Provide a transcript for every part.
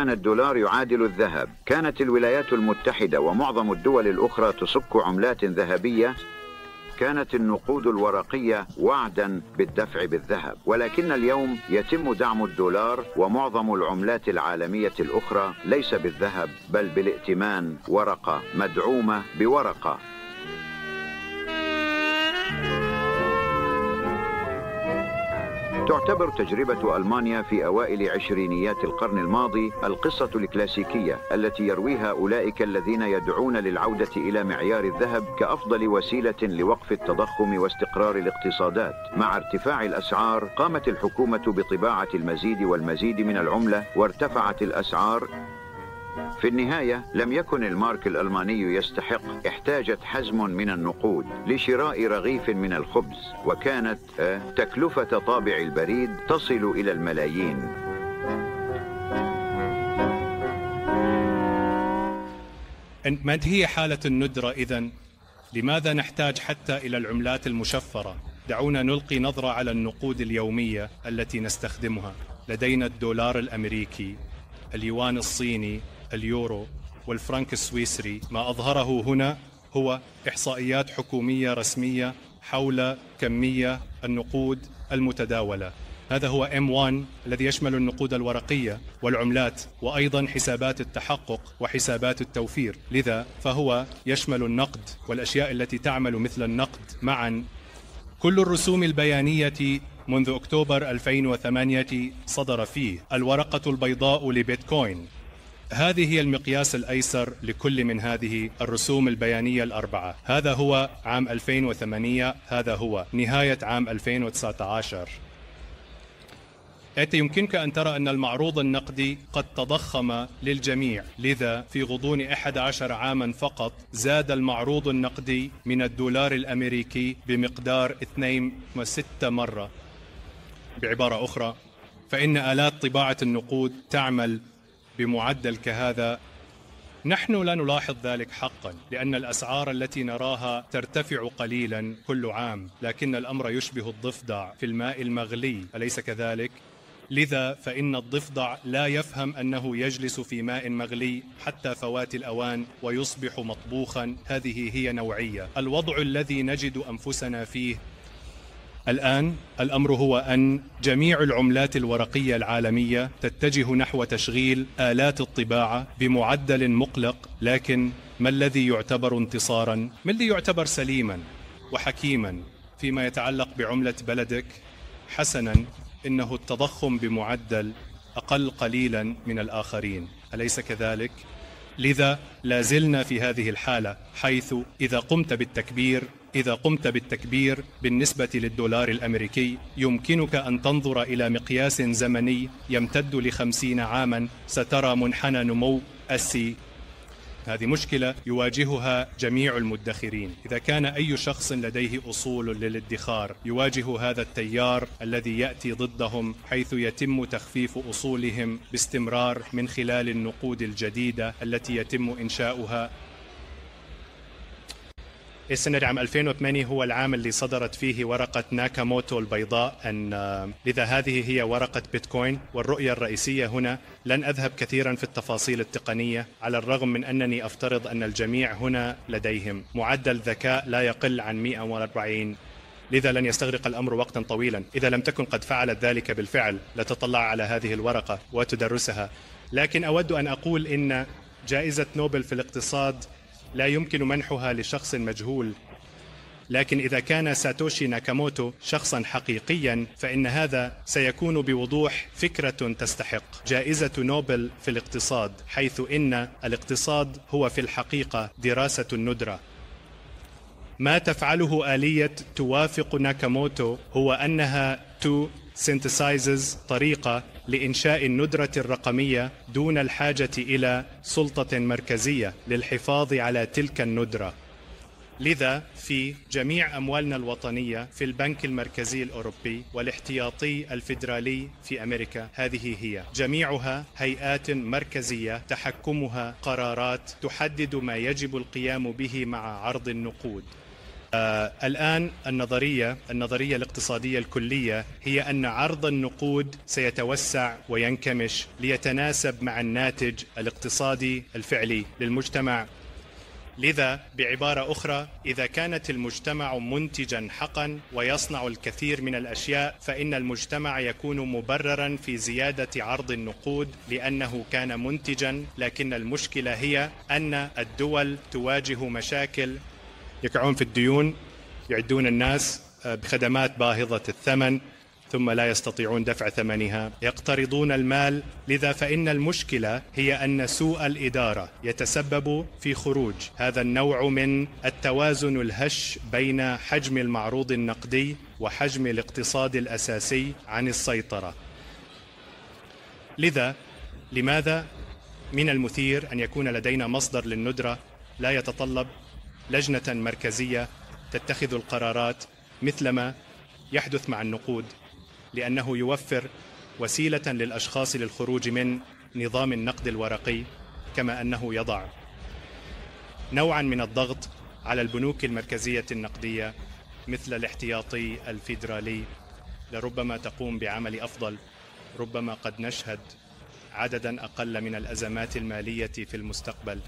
كان الدولار يعادل الذهب كانت الولايات المتحدة ومعظم الدول الأخرى تصك عملات ذهبية كانت النقود الورقية وعدا بالدفع بالذهب ولكن اليوم يتم دعم الدولار ومعظم العملات العالمية الأخرى ليس بالذهب بل بالائتمان ورقة مدعومة بورقة تعتبر تجربة ألمانيا في أوائل عشرينيات القرن الماضي القصة الكلاسيكية التي يرويها أولئك الذين يدعون للعودة إلى معيار الذهب كأفضل وسيلة لوقف التضخم واستقرار الاقتصادات مع ارتفاع الأسعار قامت الحكومة بطباعة المزيد والمزيد من العملة وارتفعت الأسعار في النهاية لم يكن المارك الألماني يستحق احتاجت حزم من النقود لشراء رغيف من الخبز وكانت آه، تكلفة طابع البريد تصل إلى الملايين ما هي حالة الندرة إذا؟ لماذا نحتاج حتى إلى العملات المشفرة؟ دعونا نلقي نظرة على النقود اليومية التي نستخدمها لدينا الدولار الأمريكي اليوان الصيني اليورو والفرنك السويسري ما أظهره هنا هو إحصائيات حكومية رسمية حول كمية النقود المتداولة هذا هو M1 الذي يشمل النقود الورقية والعملات وأيضا حسابات التحقق وحسابات التوفير لذا فهو يشمل النقد والأشياء التي تعمل مثل النقد معا كل الرسوم البيانية منذ أكتوبر 2008 صدر فيه الورقة البيضاء لبيتكوين هذه هي المقياس الأيسر لكل من هذه الرسوم البيانية الأربعة هذا هو عام 2008 هذا هو نهاية عام 2019 أنت يمكنك أن ترى أن المعروض النقدي قد تضخم للجميع لذا في غضون 11 عاما فقط زاد المعروض النقدي من الدولار الأمريكي بمقدار 2.6 مرة بعبارة أخرى فإن آلات طباعة النقود تعمل بمعدل كهذا نحن لا نلاحظ ذلك حقا لان الاسعار التي نراها ترتفع قليلا كل عام لكن الامر يشبه الضفدع في الماء المغلي اليس كذلك لذا فان الضفدع لا يفهم انه يجلس في ماء مغلي حتى فوات الاوان ويصبح مطبوخا هذه هي نوعيه الوضع الذي نجد انفسنا فيه الآن الأمر هو أن جميع العملات الورقية العالمية تتجه نحو تشغيل آلات الطباعة بمعدل مقلق لكن ما الذي يعتبر انتصارا؟ ما الذي يعتبر سليما وحكيما فيما يتعلق بعملة بلدك؟ حسنا إنه التضخم بمعدل أقل قليلا من الآخرين أليس كذلك؟ لذا لا زلنا في هذه الحالة حيث إذا قمت بالتكبير إذا قمت بالتكبير بالنسبة للدولار الأمريكي يمكنك أن تنظر إلى مقياس زمني يمتد لخمسين عاما سترى منحنى نمو السي هذه مشكلة يواجهها جميع المدخرين إذا كان أي شخص لديه أصول للادخار يواجه هذا التيار الذي يأتي ضدهم حيث يتم تخفيف أصولهم باستمرار من خلال النقود الجديدة التي يتم إنشاؤها السنة عام 2008 هو العام اللي صدرت فيه ورقة ناكاموتو البيضاء أن لذا آه، هذه هي ورقة بيتكوين والرؤية الرئيسية هنا لن أذهب كثيرا في التفاصيل التقنية على الرغم من أنني أفترض أن الجميع هنا لديهم معدل ذكاء لا يقل عن 140 لذا لن يستغرق الامر وقتا طويلا اذا لم تكن قد فعلت ذلك بالفعل لتطلع على هذه الورقه وتدرسها لكن اود ان اقول ان جائزه نوبل في الاقتصاد لا يمكن منحها لشخص مجهول لكن إذا كان ساتوشي ناكاموتو شخصا حقيقيا فإن هذا سيكون بوضوح فكرة تستحق جائزة نوبل في الاقتصاد حيث إن الاقتصاد هو في الحقيقة دراسة الندرة ما تفعله آلية توافق ناكاموتو هو أنها تو synthesizes طريقة لإنشاء الندرة الرقمية دون الحاجة إلى سلطة مركزية للحفاظ على تلك الندرة لذا في جميع أموالنا الوطنية في البنك المركزي الأوروبي والاحتياطي الفيدرالي في أمريكا هذه هي جميعها هيئات مركزية تحكمها قرارات تحدد ما يجب القيام به مع عرض النقود آه، الآن النظرية النظرية الاقتصادية الكلية هي أن عرض النقود سيتوسع وينكمش ليتناسب مع الناتج الاقتصادي الفعلي للمجتمع لذا بعبارة أخرى إذا كانت المجتمع منتجا حقا ويصنع الكثير من الأشياء فإن المجتمع يكون مبررا في زيادة عرض النقود لأنه كان منتجا لكن المشكلة هي أن الدول تواجه مشاكل يقعون في الديون يعدون الناس آه، بخدمات باهظة الثمن ثم لا يستطيعون دفع ثمنها يقترضون المال لذا فإن المشكلة هي أن سوء الإدارة يتسبب في خروج هذا النوع من التوازن الهش بين حجم المعروض النقدي وحجم الاقتصاد الأساسي عن السيطرة لذا لماذا من المثير أن يكون لدينا مصدر للندرة لا يتطلب لجنة مركزية تتخذ القرارات مثلما يحدث مع النقود لأنه يوفر وسيلة للأشخاص للخروج من نظام النقد الورقي كما أنه يضع نوعا من الضغط على البنوك المركزية النقدية مثل الاحتياطي الفيدرالي لربما تقوم بعمل أفضل ربما قد نشهد عددا أقل من الأزمات المالية في المستقبل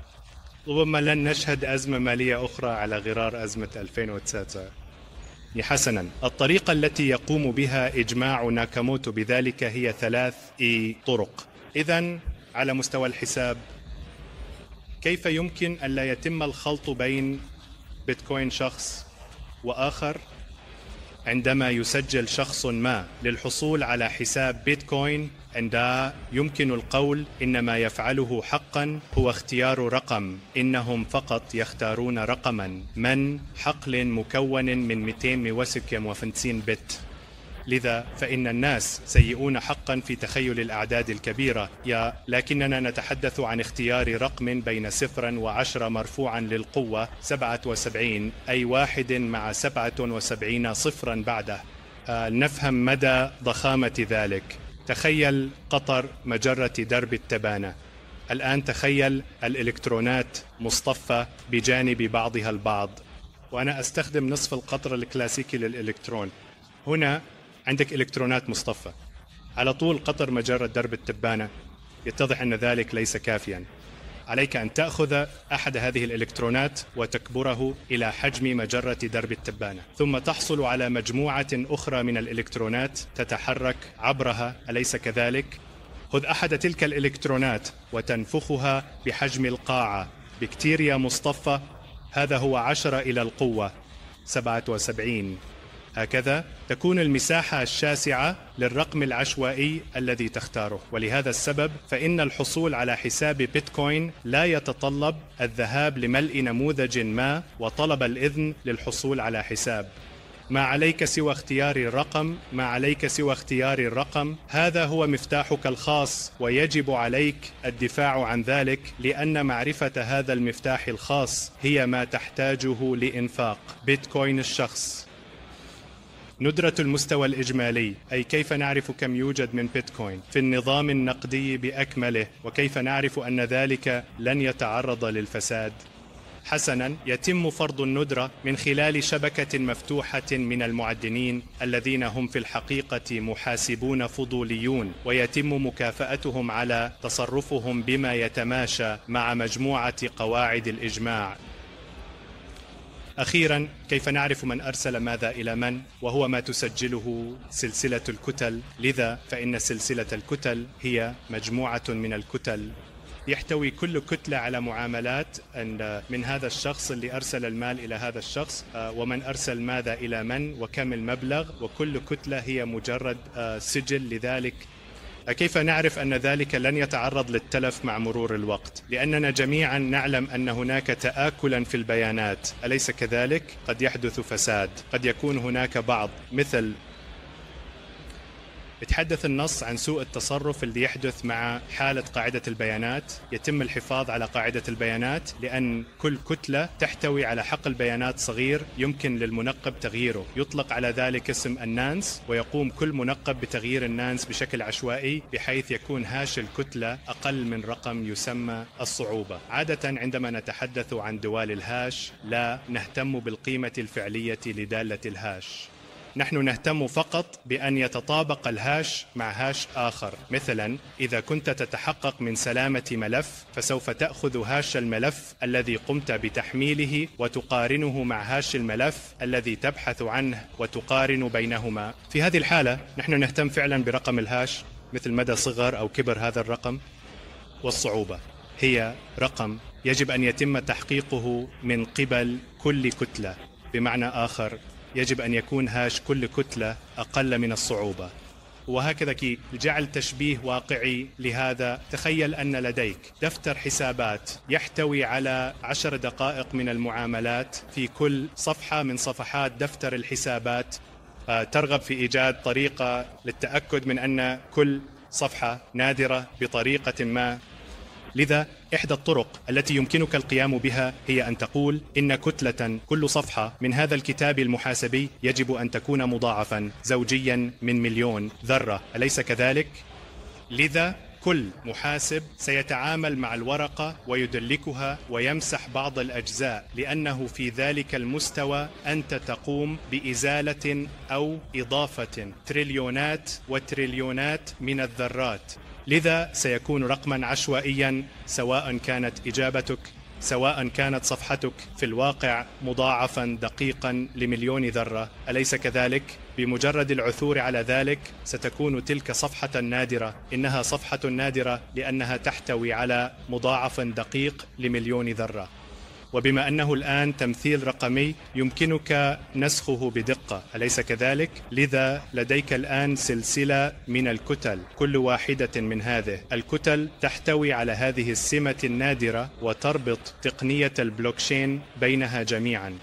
ربما لن نشهد أزمة مالية أخرى على غرار أزمة 2009 حسنا الطريقة التي يقوم بها إجماع ناكاموتو بذلك هي ثلاث إي طرق إذا على مستوى الحساب كيف يمكن أن لا يتم الخلط بين بيتكوين شخص وآخر عندما يسجل شخص ما للحصول على حساب بيتكوين عندها يمكن القول ان ما يفعله حقا هو اختيار رقم انهم فقط يختارون رقما من حقل مكون من 256 بت لذا فإن الناس سيئون حقا في تخيل الأعداد الكبيرة يا لكننا نتحدث عن اختيار رقم بين صفرا وعشرة مرفوعا للقوة 77 أي واحد مع 77 صفرا بعده آه نفهم مدى ضخامة ذلك تخيل قطر مجرة درب التبانة الآن تخيل الإلكترونات مصطفى بجانب بعضها البعض وأنا أستخدم نصف القطر الكلاسيكي للإلكترون هنا عندك إلكترونات مصطفى على طول قطر مجرة درب التبانة يتضح أن ذلك ليس كافيا عليك أن تأخذ أحد هذه الإلكترونات وتكبره إلى حجم مجرة درب التبانة ثم تحصل على مجموعة أخرى من الإلكترونات تتحرك عبرها أليس كذلك؟ خذ أحد تلك الإلكترونات وتنفخها بحجم القاعة بكتيريا مصطفى هذا هو 10 إلى القوة 77 هكذا تكون المساحة الشاسعة للرقم العشوائي الذي تختاره ولهذا السبب فإن الحصول على حساب بيتكوين لا يتطلب الذهاب لملء نموذج ما وطلب الإذن للحصول على حساب ما عليك سوى اختيار الرقم ما عليك سوى اختيار الرقم هذا هو مفتاحك الخاص ويجب عليك الدفاع عن ذلك لأن معرفة هذا المفتاح الخاص هي ما تحتاجه لإنفاق بيتكوين الشخص ندرة المستوى الإجمالي أي كيف نعرف كم يوجد من بيتكوين في النظام النقدي بأكمله وكيف نعرف أن ذلك لن يتعرض للفساد حسنا يتم فرض الندرة من خلال شبكة مفتوحة من المعدنين الذين هم في الحقيقة محاسبون فضوليون ويتم مكافأتهم على تصرفهم بما يتماشى مع مجموعة قواعد الإجماع أخيرا كيف نعرف من أرسل ماذا إلى من وهو ما تسجله سلسلة الكتل لذا فإن سلسلة الكتل هي مجموعة من الكتل يحتوي كل كتلة على معاملات أن آه، من هذا الشخص اللي أرسل المال إلى هذا الشخص آه، ومن أرسل ماذا إلى من وكم المبلغ وكل كتلة هي مجرد آه، سجل لذلك فكيف نعرف ان ذلك لن يتعرض للتلف مع مرور الوقت؟ لاننا جميعا نعلم ان هناك تاكلا في البيانات، اليس كذلك؟ قد يحدث فساد، قد يكون هناك بعض مثل يتحدث النص عن سوء التصرف اللي يحدث مع حالة قاعدة البيانات يتم الحفاظ على قاعدة البيانات لأن كل كتلة تحتوي على حقل بيانات صغير يمكن للمنقب تغييره يطلق على ذلك اسم النانس ويقوم كل منقب بتغيير النانس بشكل عشوائي بحيث يكون هاش الكتلة أقل من رقم يسمى الصعوبة عادة عندما نتحدث عن دوال الهاش لا نهتم بالقيمة الفعلية لدالة الهاش نحن نهتم فقط بأن يتطابق الهاش مع هاش آخر مثلا إذا كنت تتحقق من سلامة ملف فسوف تأخذ هاش الملف الذي قمت بتحميله وتقارنه مع هاش الملف الذي تبحث عنه وتقارن بينهما في هذه الحالة نحن نهتم فعلا برقم الهاش مثل مدى صغر أو كبر هذا الرقم والصعوبة هي رقم يجب أن يتم تحقيقه من قبل كل كتلة بمعنى آخر يجب أن يكون هاش كل كتلة أقل من الصعوبة وهكذا كي لجعل تشبيه واقعي لهذا تخيل أن لديك دفتر حسابات يحتوي على عشر دقائق من المعاملات في كل صفحة من صفحات دفتر الحسابات آه، ترغب في إيجاد طريقة للتأكد من أن كل صفحة نادرة بطريقة ما لذا إحدى الطرق التي يمكنك القيام بها هي أن تقول إن كتلة كل صفحة من هذا الكتاب المحاسبي يجب أن تكون مضاعفا زوجيا من مليون ذرة أليس كذلك؟ لذا كل محاسب سيتعامل مع الورقة ويدلكها ويمسح بعض الأجزاء لأنه في ذلك المستوى أنت تقوم بإزالة أو إضافة تريليونات وتريليونات من الذرات لذا سيكون رقما عشوائيا سواء كانت إجابتك سواء كانت صفحتك في الواقع مضاعفا دقيقا لمليون ذرة أليس كذلك؟ بمجرد العثور على ذلك ستكون تلك صفحة نادرة إنها صفحة نادرة لأنها تحتوي على مضاعف دقيق لمليون ذرة وبما أنه الآن تمثيل رقمي يمكنك نسخه بدقة أليس كذلك؟ لذا لديك الآن سلسلة من الكتل كل واحدة من هذه الكتل تحتوي على هذه السمة النادرة وتربط تقنية البلوكشين بينها جميعا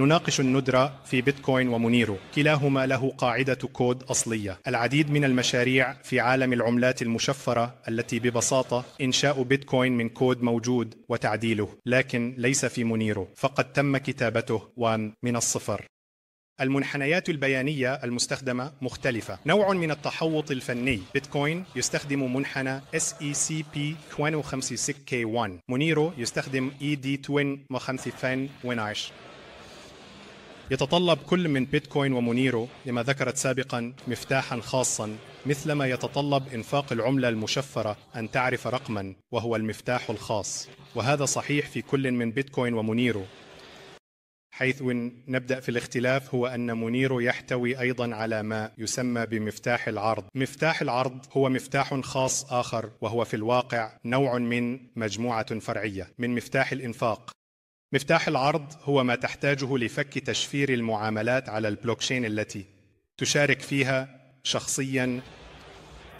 نناقش الندرة في بيتكوين ومنيرو كلاهما له قاعدة كود أصلية العديد من المشاريع في عالم العملات المشفرة التي ببساطة إنشاء بيتكوين من كود موجود وتعديله لكن ليس في منيرو فقد تم كتابته وان من الصفر المنحنيات البيانية المستخدمة مختلفة نوع من التحوط الفني بيتكوين يستخدم منحنى SECP 256K1 مونيرو يستخدم ED 255 ونعش يتطلب كل من بيتكوين ومونيرو لما ذكرت سابقا مفتاحا خاصا مثلما يتطلب انفاق العمله المشفره ان تعرف رقما وهو المفتاح الخاص وهذا صحيح في كل من بيتكوين ومونيرو حيث نبدا في الاختلاف هو ان منيرو يحتوي ايضا على ما يسمى بمفتاح العرض مفتاح العرض هو مفتاح خاص اخر وهو في الواقع نوع من مجموعه فرعيه من مفتاح الانفاق مفتاح العرض هو ما تحتاجه لفك تشفير المعاملات على البلوكشين التي تشارك فيها شخصيا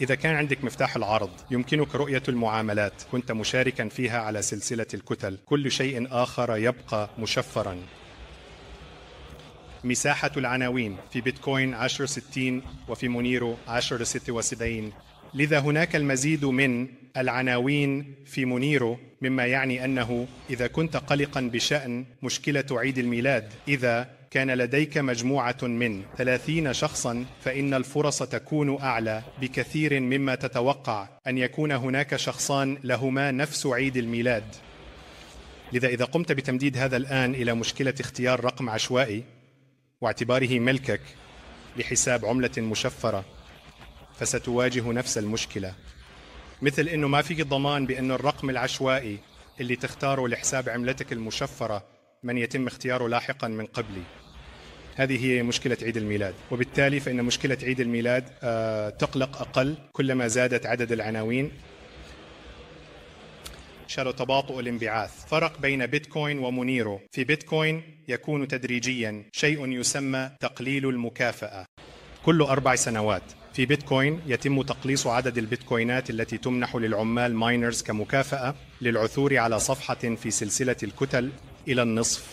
إذا كان عندك مفتاح العرض يمكنك رؤية المعاملات كنت مشاركا فيها على سلسلة الكتل كل شيء آخر يبقى مشفرا مساحة العناوين في بيتكوين 1060 وفي مونيرو 1076 لذا هناك المزيد من العناوين في منيرو مما يعني انه اذا كنت قلقا بشان مشكله عيد الميلاد اذا كان لديك مجموعة من 30 شخصا فإن الفرص تكون أعلى بكثير مما تتوقع أن يكون هناك شخصان لهما نفس عيد الميلاد. لذا إذا قمت بتمديد هذا الآن إلى مشكلة اختيار رقم عشوائي واعتباره ملكك لحساب عملة مشفرة فستواجه نفس المشكلة مثل انه ما فيك ضمان بانه الرقم العشوائي اللي تختاره لحساب عملتك المشفره من يتم اختياره لاحقا من قبلي هذه هي مشكلة عيد الميلاد وبالتالي فإن مشكلة عيد الميلاد آه، تقلق أقل كلما زادت عدد العناوين شهدوا تباطؤ الانبعاث فرق بين بيتكوين ومونيرو في بيتكوين يكون تدريجيا شيء يسمى تقليل المكافأة كل أربع سنوات في بيتكوين يتم تقليص عدد البيتكوينات التي تمنح للعمال ماينرز كمكافأة للعثور على صفحة في سلسلة الكتل إلى النصف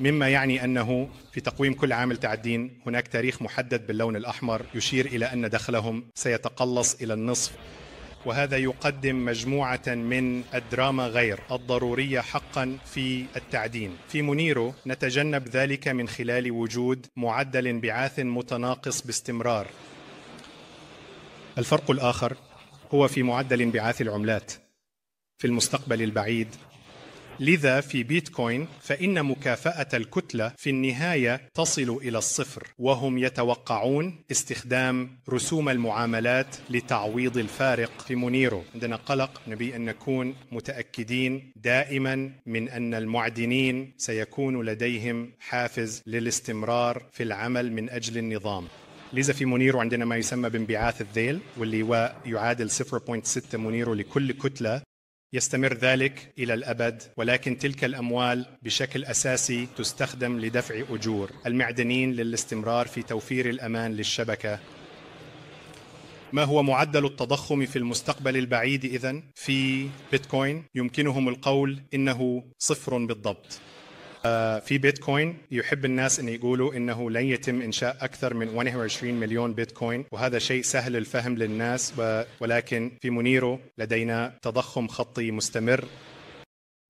مما يعني أنه في تقويم كل عامل تعدين هناك تاريخ محدد باللون الأحمر يشير إلى أن دخلهم سيتقلص إلى النصف وهذا يقدم مجموعة من الدراما غير الضرورية حقا في التعدين في مونيرو نتجنب ذلك من خلال وجود معدل انبعاث متناقص باستمرار الفرق الآخر هو في معدل انبعاث العملات في المستقبل البعيد لذا في بيتكوين فإن مكافأة الكتلة في النهاية تصل إلى الصفر وهم يتوقعون استخدام رسوم المعاملات لتعويض الفارق في مونيرو عندنا قلق نبي أن نكون متأكدين دائما من أن المعدنين سيكون لديهم حافز للاستمرار في العمل من أجل النظام لذا في مونيرو عندنا ما يسمى بانبعاث الذيل واللي هو يعادل 0.6 مونيرو لكل كتلة يستمر ذلك إلى الأبد ولكن تلك الأموال بشكل أساسي تستخدم لدفع أجور المعدنين للاستمرار في توفير الأمان للشبكة ما هو معدل التضخم في المستقبل البعيد إذن في بيتكوين يمكنهم القول إنه صفر بالضبط آه، في بيتكوين يحب الناس ان يقولوا انه لن يتم انشاء اكثر من 21 مليون بيتكوين وهذا شيء سهل الفهم للناس ولكن في مونيرو لدينا تضخم خطي مستمر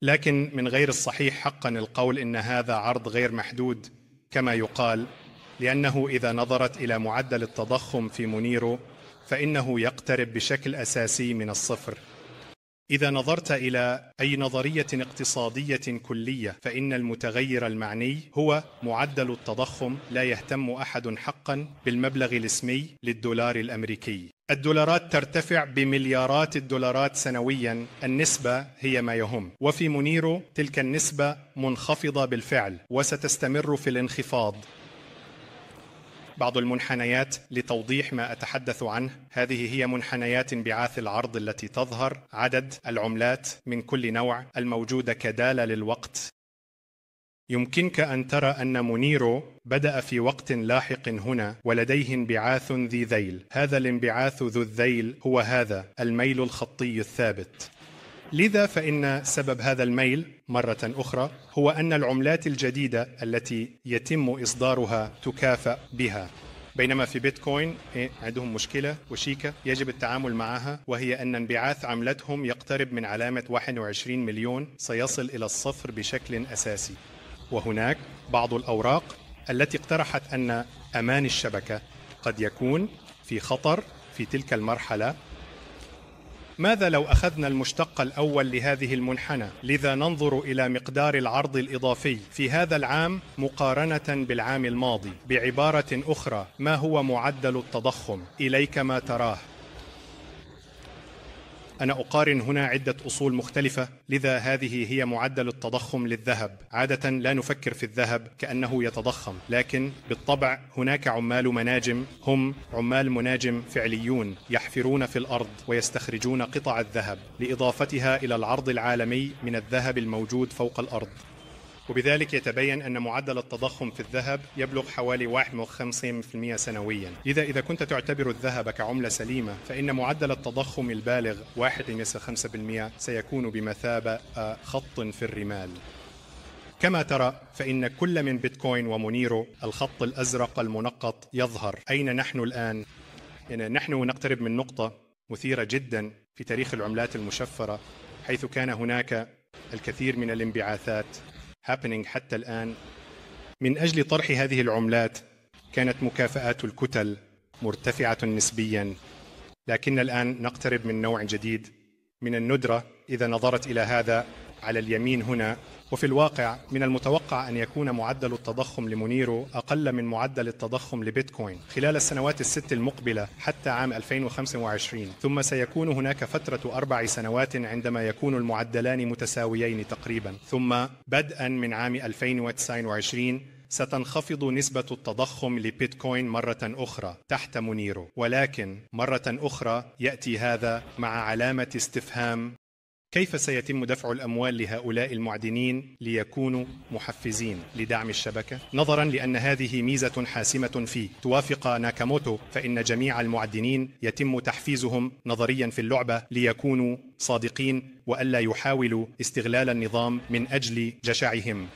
لكن من غير الصحيح حقا القول ان هذا عرض غير محدود كما يقال لانه اذا نظرت الى معدل التضخم في مونيرو فانه يقترب بشكل اساسي من الصفر إذا نظرت إلى أي نظرية اقتصادية كلية فإن المتغير المعني هو معدل التضخم لا يهتم أحد حقا بالمبلغ الاسمي للدولار الأمريكي الدولارات ترتفع بمليارات الدولارات سنويا النسبة هي ما يهم وفي مونيرو تلك النسبة منخفضة بالفعل وستستمر في الانخفاض بعض المنحنيات لتوضيح ما أتحدث عنه هذه هي منحنيات انبعاث العرض التي تظهر عدد العملات من كل نوع الموجودة كدالة للوقت يمكنك أن ترى أن مونيرو بدأ في وقت لاحق هنا ولديه انبعاث ذي ذيل هذا الانبعاث ذو الذيل هو هذا الميل الخطي الثابت لذا فإن سبب هذا الميل مرة أخرى هو أن العملات الجديدة التي يتم إصدارها تكافأ بها بينما في بيتكوين إيه عندهم مشكله وشيكه يجب التعامل معها وهي ان انبعاث عملتهم يقترب من علامه 21 مليون سيصل الى الصفر بشكل اساسي وهناك بعض الاوراق التي اقترحت ان امان الشبكه قد يكون في خطر في تلك المرحله ماذا لو أخذنا المشتق الأول لهذه المنحنى؟ لذا ننظر إلى مقدار العرض الإضافي في هذا العام مقارنة بالعام الماضي بعبارة أخرى ما هو معدل التضخم؟ إليك ما تراه أنا أقارن هنا عدة أصول مختلفة لذا هذه هي معدل التضخم للذهب عادة لا نفكر في الذهب كأنه يتضخم لكن بالطبع هناك عمال مناجم هم عمال مناجم فعليون يحفرون في الأرض ويستخرجون قطع الذهب لإضافتها إلى العرض العالمي من الذهب الموجود فوق الأرض وبذلك يتبين أن معدل التضخم في الذهب يبلغ حوالي 51% سنويا لذا إذا كنت تعتبر الذهب كعملة سليمة فإن معدل التضخم البالغ 1.5% سيكون بمثابة آه، خط في الرمال كما ترى فإن كل من بيتكوين ومونيرو الخط الأزرق المنقط يظهر أين نحن الآن؟ يعني نحن نقترب من نقطة مثيرة جدا في تاريخ العملات المشفرة حيث كان هناك الكثير من الانبعاثات happening حتى الآن من أجل طرح هذه العملات كانت مكافآت الكتل مرتفعة نسبيا لكن الآن نقترب من نوع جديد من الندرة إذا نظرت إلى هذا على اليمين هنا وفي الواقع من المتوقع أن يكون معدل التضخم لمونيرو أقل من معدل التضخم لبيتكوين خلال السنوات الست المقبلة حتى عام 2025 ثم سيكون هناك فترة أربع سنوات عندما يكون المعدلان متساويين تقريبا ثم بدءا من عام 2029 ستنخفض نسبة التضخم لبيتكوين مرة أخرى تحت مونيرو ولكن مرة أخرى يأتي هذا مع علامة استفهام كيف سيتم دفع الاموال لهؤلاء المعدنين ليكونوا محفزين لدعم الشبكه؟ نظرا لان هذه ميزه حاسمه فيه، توافق ناكاموتو فان جميع المعدنين يتم تحفيزهم نظريا في اللعبه ليكونوا صادقين والا يحاولوا استغلال النظام من اجل جشعهم.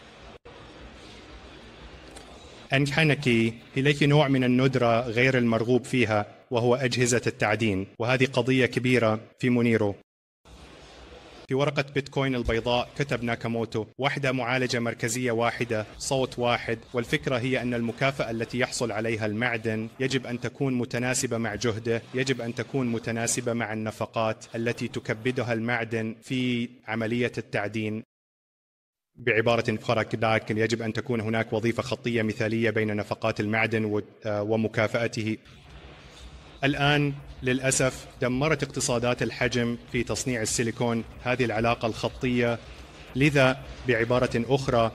أنحنكي اليك نوع من الندرة غير المرغوب فيها وهو أجهزة التعدين وهذه قضية كبيرة في مونيرو في ورقة بيتكوين البيضاء كتب ناكاموتو واحدة معالجة مركزية واحدة صوت واحد والفكرة هي أن المكافأة التي يحصل عليها المعدن يجب أن تكون متناسبة مع جهده يجب أن تكون متناسبة مع النفقات التي تكبدها المعدن في عملية التعدين بعبارة أخرى كذلك يجب أن تكون هناك وظيفة خطية مثالية بين نفقات المعدن آه، ومكافأته الآن للأسف دمرت اقتصادات الحجم في تصنيع السيليكون هذه العلاقة الخطية لذا بعبارة أخرى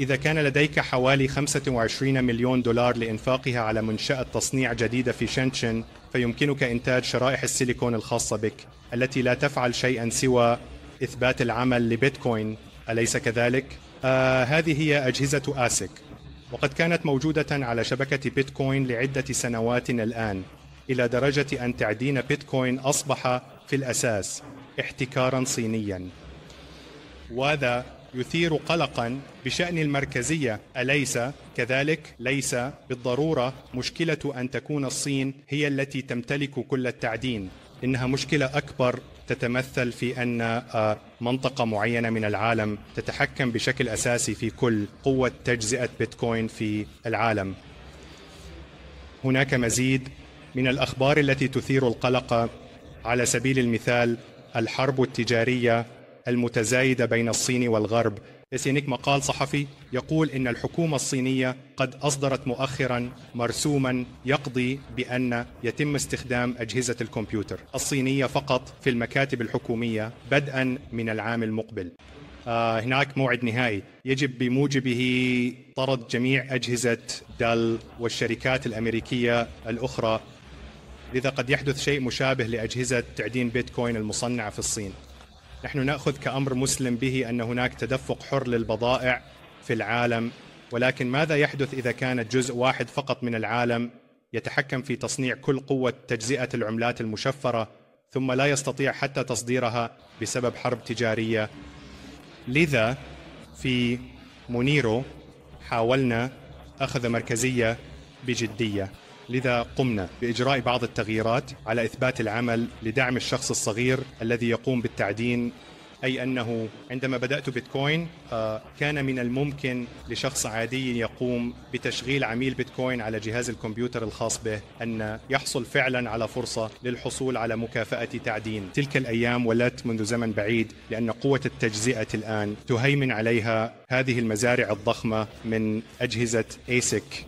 إذا كان لديك حوالي 25 مليون دولار لإنفاقها على منشأة تصنيع جديدة في شنشن فيمكنك إنتاج شرائح السيليكون الخاصة بك التي لا تفعل شيئا سوى إثبات العمل لبيتكوين أليس كذلك؟ آه هذه هي أجهزة آسك وقد كانت موجودة على شبكة بيتكوين لعدة سنوات الآن إلى درجة أن تعدين بيتكوين أصبح في الأساس احتكارا صينيا وهذا يثير قلقا بشأن المركزية أليس كذلك ليس بالضرورة مشكلة أن تكون الصين هي التي تمتلك كل التعدين إنها مشكلة أكبر تتمثل في أن آه، منطقة معينة من العالم تتحكم بشكل أساسي في كل قوة تجزئة بيتكوين في العالم هناك مزيد من الأخبار التي تثير القلق على سبيل المثال الحرب التجارية المتزايدة بين الصين والغرب لسينيك مقال صحفي يقول إن الحكومة الصينية قد أصدرت مؤخرا مرسوما يقضي بأن يتم استخدام أجهزة الكمبيوتر الصينية فقط في المكاتب الحكومية بدءا من العام المقبل آه، هناك موعد نهائي يجب بموجبه طرد جميع أجهزة دال والشركات الأمريكية الأخرى لذا قد يحدث شيء مشابه لأجهزة تعدين بيتكوين المصنعة في الصين نحن نأخذ كأمر مسلم به أن هناك تدفق حر للبضائع في العالم ولكن ماذا يحدث إذا كانت جزء واحد فقط من العالم يتحكم في تصنيع كل قوة تجزئة العملات المشفرة ثم لا يستطيع حتى تصديرها بسبب حرب تجارية لذا في مونيرو حاولنا أخذ مركزية بجدية لذا قمنا باجراء بعض التغييرات على اثبات العمل لدعم الشخص الصغير الذي يقوم بالتعدين أي أنه عندما بدأت بيتكوين آه، كان من الممكن لشخص عادي يقوم بتشغيل عميل بيتكوين على جهاز الكمبيوتر الخاص به أن يحصل فعلا على فرصة للحصول على مكافأة تعدين تلك الأيام ولت منذ زمن بعيد لأن قوة التجزئة الآن تهيمن عليها هذه المزارع الضخمة من أجهزة ASIC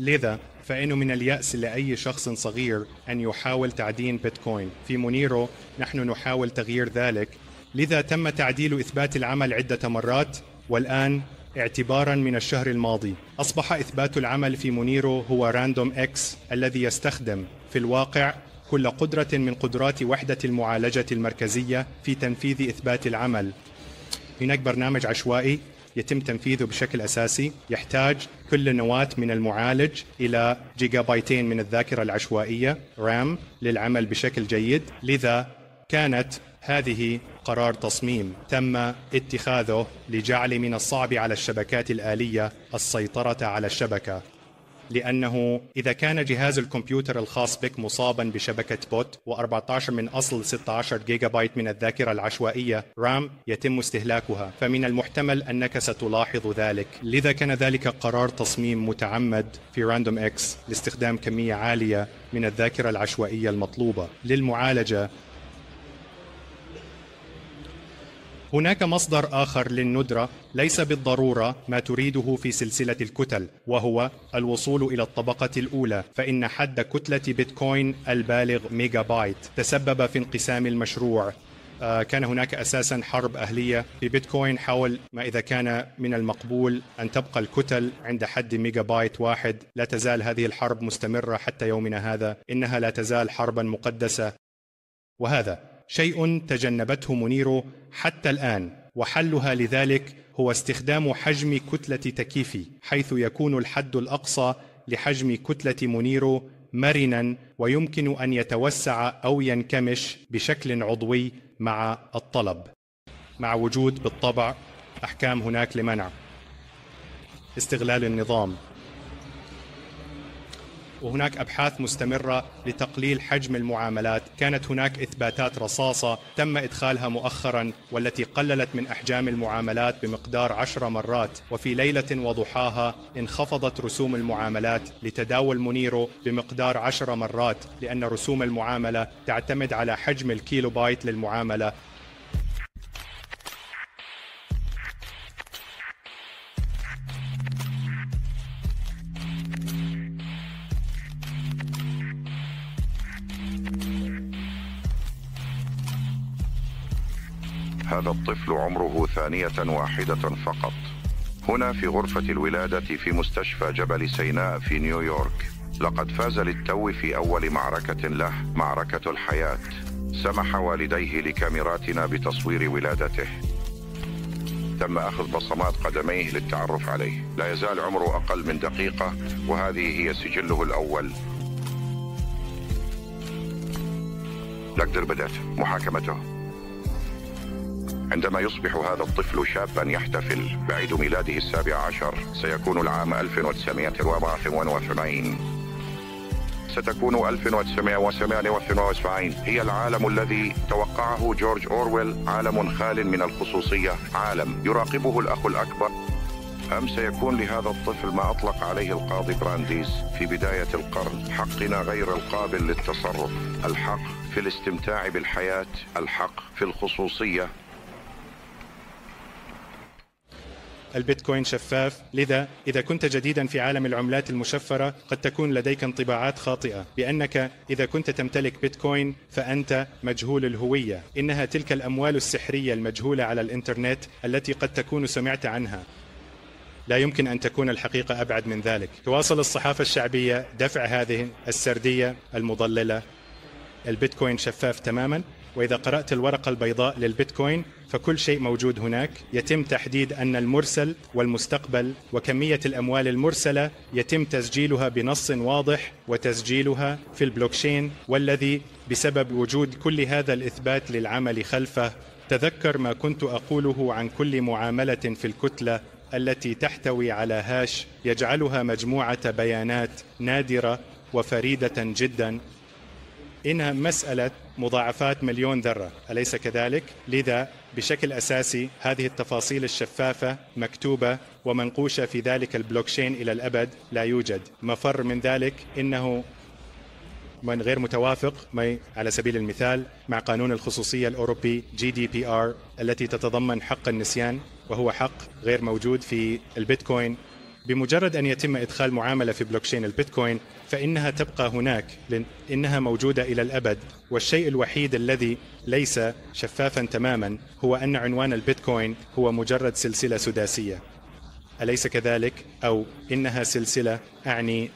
لذا فإنه من اليأس لأي شخص صغير أن يحاول تعدين بيتكوين في مونيرو نحن نحاول تغيير ذلك لذا تم تعديل إثبات العمل عدة مرات والآن اعتبارا من الشهر الماضي أصبح إثبات العمل في مونيرو هو راندوم إكس الذي يستخدم في الواقع كل قدرة من قدرات وحدة المعالجة المركزية في تنفيذ إثبات العمل هناك برنامج عشوائي يتم تنفيذه بشكل أساسي يحتاج كل نواة من المعالج إلى جيجا بايتين من الذاكرة العشوائية رام للعمل بشكل جيد لذا كانت هذه قرار تصميم تم اتخاذه لجعل من الصعب على الشبكات الآلية السيطرة على الشبكة لأنه إذا كان جهاز الكمبيوتر الخاص بك مصابا بشبكة بوت و14 من أصل 16 جيجا بايت من الذاكرة العشوائية رام يتم استهلاكها فمن المحتمل أنك ستلاحظ ذلك لذا كان ذلك قرار تصميم متعمد في راندوم إكس لاستخدام كمية عالية من الذاكرة العشوائية المطلوبة للمعالجة هناك مصدر آخر للندرة ليس بالضرورة ما تريده في سلسلة الكتل وهو الوصول إلى الطبقة الأولى فإن حد كتلة بيتكوين البالغ ميجا بايت تسبب في انقسام المشروع آه، كان هناك اساسا حرب اهليه في بيتكوين حول ما اذا كان من المقبول ان تبقى الكتل عند حد ميجا بايت واحد، لا تزال هذه الحرب مستمره حتى يومنا هذا، انها لا تزال حربا مقدسه وهذا شيء تجنبته منيرو حتى الآن وحلها لذلك هو استخدام حجم كتلة تكيفي حيث يكون الحد الأقصى لحجم كتلة منيرو مرنا ويمكن أن يتوسع أو ينكمش بشكل عضوي مع الطلب مع وجود بالطبع أحكام هناك لمنع استغلال النظام وهناك أبحاث مستمرة لتقليل حجم المعاملات كانت هناك إثباتات رصاصة تم إدخالها مؤخرا والتي قللت من أحجام المعاملات بمقدار عشر مرات وفي ليلة وضحاها انخفضت رسوم المعاملات لتداول منيرو بمقدار عشر مرات لأن رسوم المعاملة تعتمد على حجم الكيلو بايت للمعاملة هذا الطفل عمره ثانية واحدة فقط هنا في غرفة الولادة في مستشفى جبل سيناء في نيويورك لقد فاز للتو في أول معركة له معركة الحياة سمح والديه لكاميراتنا بتصوير ولادته تم أخذ بصمات قدميه للتعرف عليه لا يزال عمره أقل من دقيقة وهذه هي سجله الأول لقدر بدأت محاكمته عندما يصبح هذا الطفل شابا يحتفل بعيد ميلاده السابع عشر سيكون العام 1984 ستكون 1978 هي العالم الذي توقعه جورج أورويل عالم خال من الخصوصية عالم يراقبه الأخ الأكبر أم سيكون لهذا الطفل ما أطلق عليه القاضي برانديز في بداية القرن حقنا غير القابل للتصرف الحق في الاستمتاع بالحياة الحق في الخصوصية البيتكوين شفاف لذا إذا كنت جديدا في عالم العملات المشفرة قد تكون لديك انطباعات خاطئة بأنك إذا كنت تمتلك بيتكوين فأنت مجهول الهوية إنها تلك الأموال السحرية المجهولة على الإنترنت التي قد تكون سمعت عنها لا يمكن ان تكون الحقيقه ابعد من ذلك. تواصل الصحافه الشعبيه دفع هذه السرديه المضلله. البيتكوين شفاف تماما وإذا قرأت الورقة البيضاء للبيتكوين فكل شيء موجود هناك يتم تحديد أن المرسل والمستقبل وكمية الأموال المرسلة يتم تسجيلها بنص واضح وتسجيلها في البلوكشين والذي بسبب وجود كل هذا الإثبات للعمل خلفه تذكر ما كنت أقوله عن كل معاملة في الكتلة التي تحتوي على هاش يجعلها مجموعة بيانات نادرة وفريدة جدا إنها مسألة مضاعفات مليون ذرة أليس كذلك؟ لذا بشكل أساسي هذه التفاصيل الشفافة مكتوبة ومنقوشة في ذلك البلوكشين إلى الأبد لا يوجد مفر من ذلك إنه من غير متوافق على سبيل المثال مع قانون الخصوصية الأوروبي جي دي بي آر التي تتضمن حق النسيان وهو حق غير موجود في البيتكوين بمجرد أن يتم إدخال معاملة في بلوكشين البيتكوين فإنها تبقى هناك لأنها موجودة إلى الأبد والشيء الوحيد الذي ليس شفافا تماما هو أن عنوان البيتكوين هو مجرد سلسلة سداسية أليس كذلك؟ أو إنها سلسلة أعني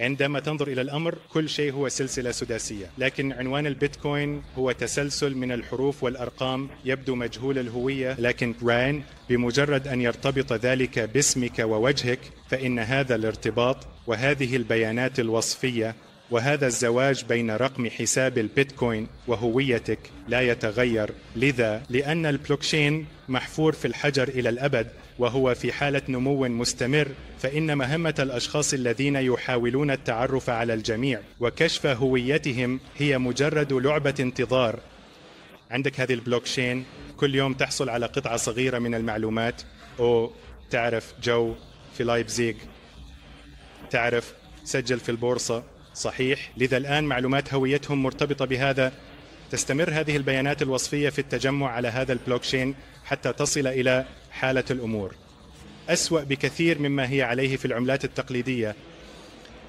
عندما تنظر إلى الأمر كل شيء هو سلسلة سداسية لكن عنوان البيتكوين هو تسلسل من الحروف والأرقام يبدو مجهول الهوية لكن براين بمجرد أن يرتبط ذلك باسمك ووجهك فإن هذا الارتباط وهذه البيانات الوصفية وهذا الزواج بين رقم حساب البيتكوين وهويتك لا يتغير لذا لأن البلوكشين محفور في الحجر إلى الأبد وهو في حالة نمو مستمر فإن مهمة الأشخاص الذين يحاولون التعرف على الجميع وكشف هويتهم هي مجرد لعبة انتظار عندك هذه البلوكشين كل يوم تحصل على قطعة صغيرة من المعلومات أو تعرف جو في لايبزيغ تعرف سجل في البورصة صحيح لذا الآن معلومات هويتهم مرتبطة بهذا تستمر هذه البيانات الوصفية في التجمع على هذا البلوكشين حتى تصل إلى حالة الأمور أسوأ بكثير مما هي عليه في العملات التقليدية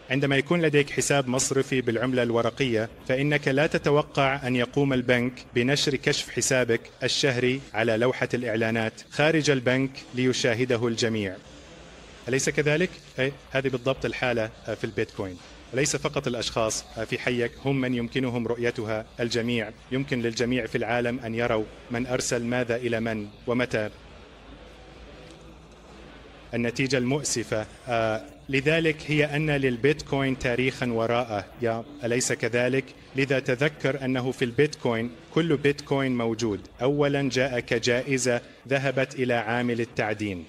عندما يكون لديك حساب مصرفي بالعملة الورقية فإنك لا تتوقع أن يقوم البنك بنشر كشف حسابك الشهري على لوحة الإعلانات خارج البنك ليشاهده الجميع أليس كذلك؟ أي هذه بالضبط الحالة في البيتكوين ليس فقط الأشخاص في حيك هم من يمكنهم رؤيتها الجميع يمكن للجميع في العالم أن يروا من أرسل ماذا إلى من ومتى النتيجة المؤسفة آه، لذلك هي أن للبيتكوين تاريخا وراءه يا أليس كذلك؟ لذا تذكر أنه في البيتكوين كل بيتكوين موجود أولا جاء كجائزة ذهبت إلى عامل التعدين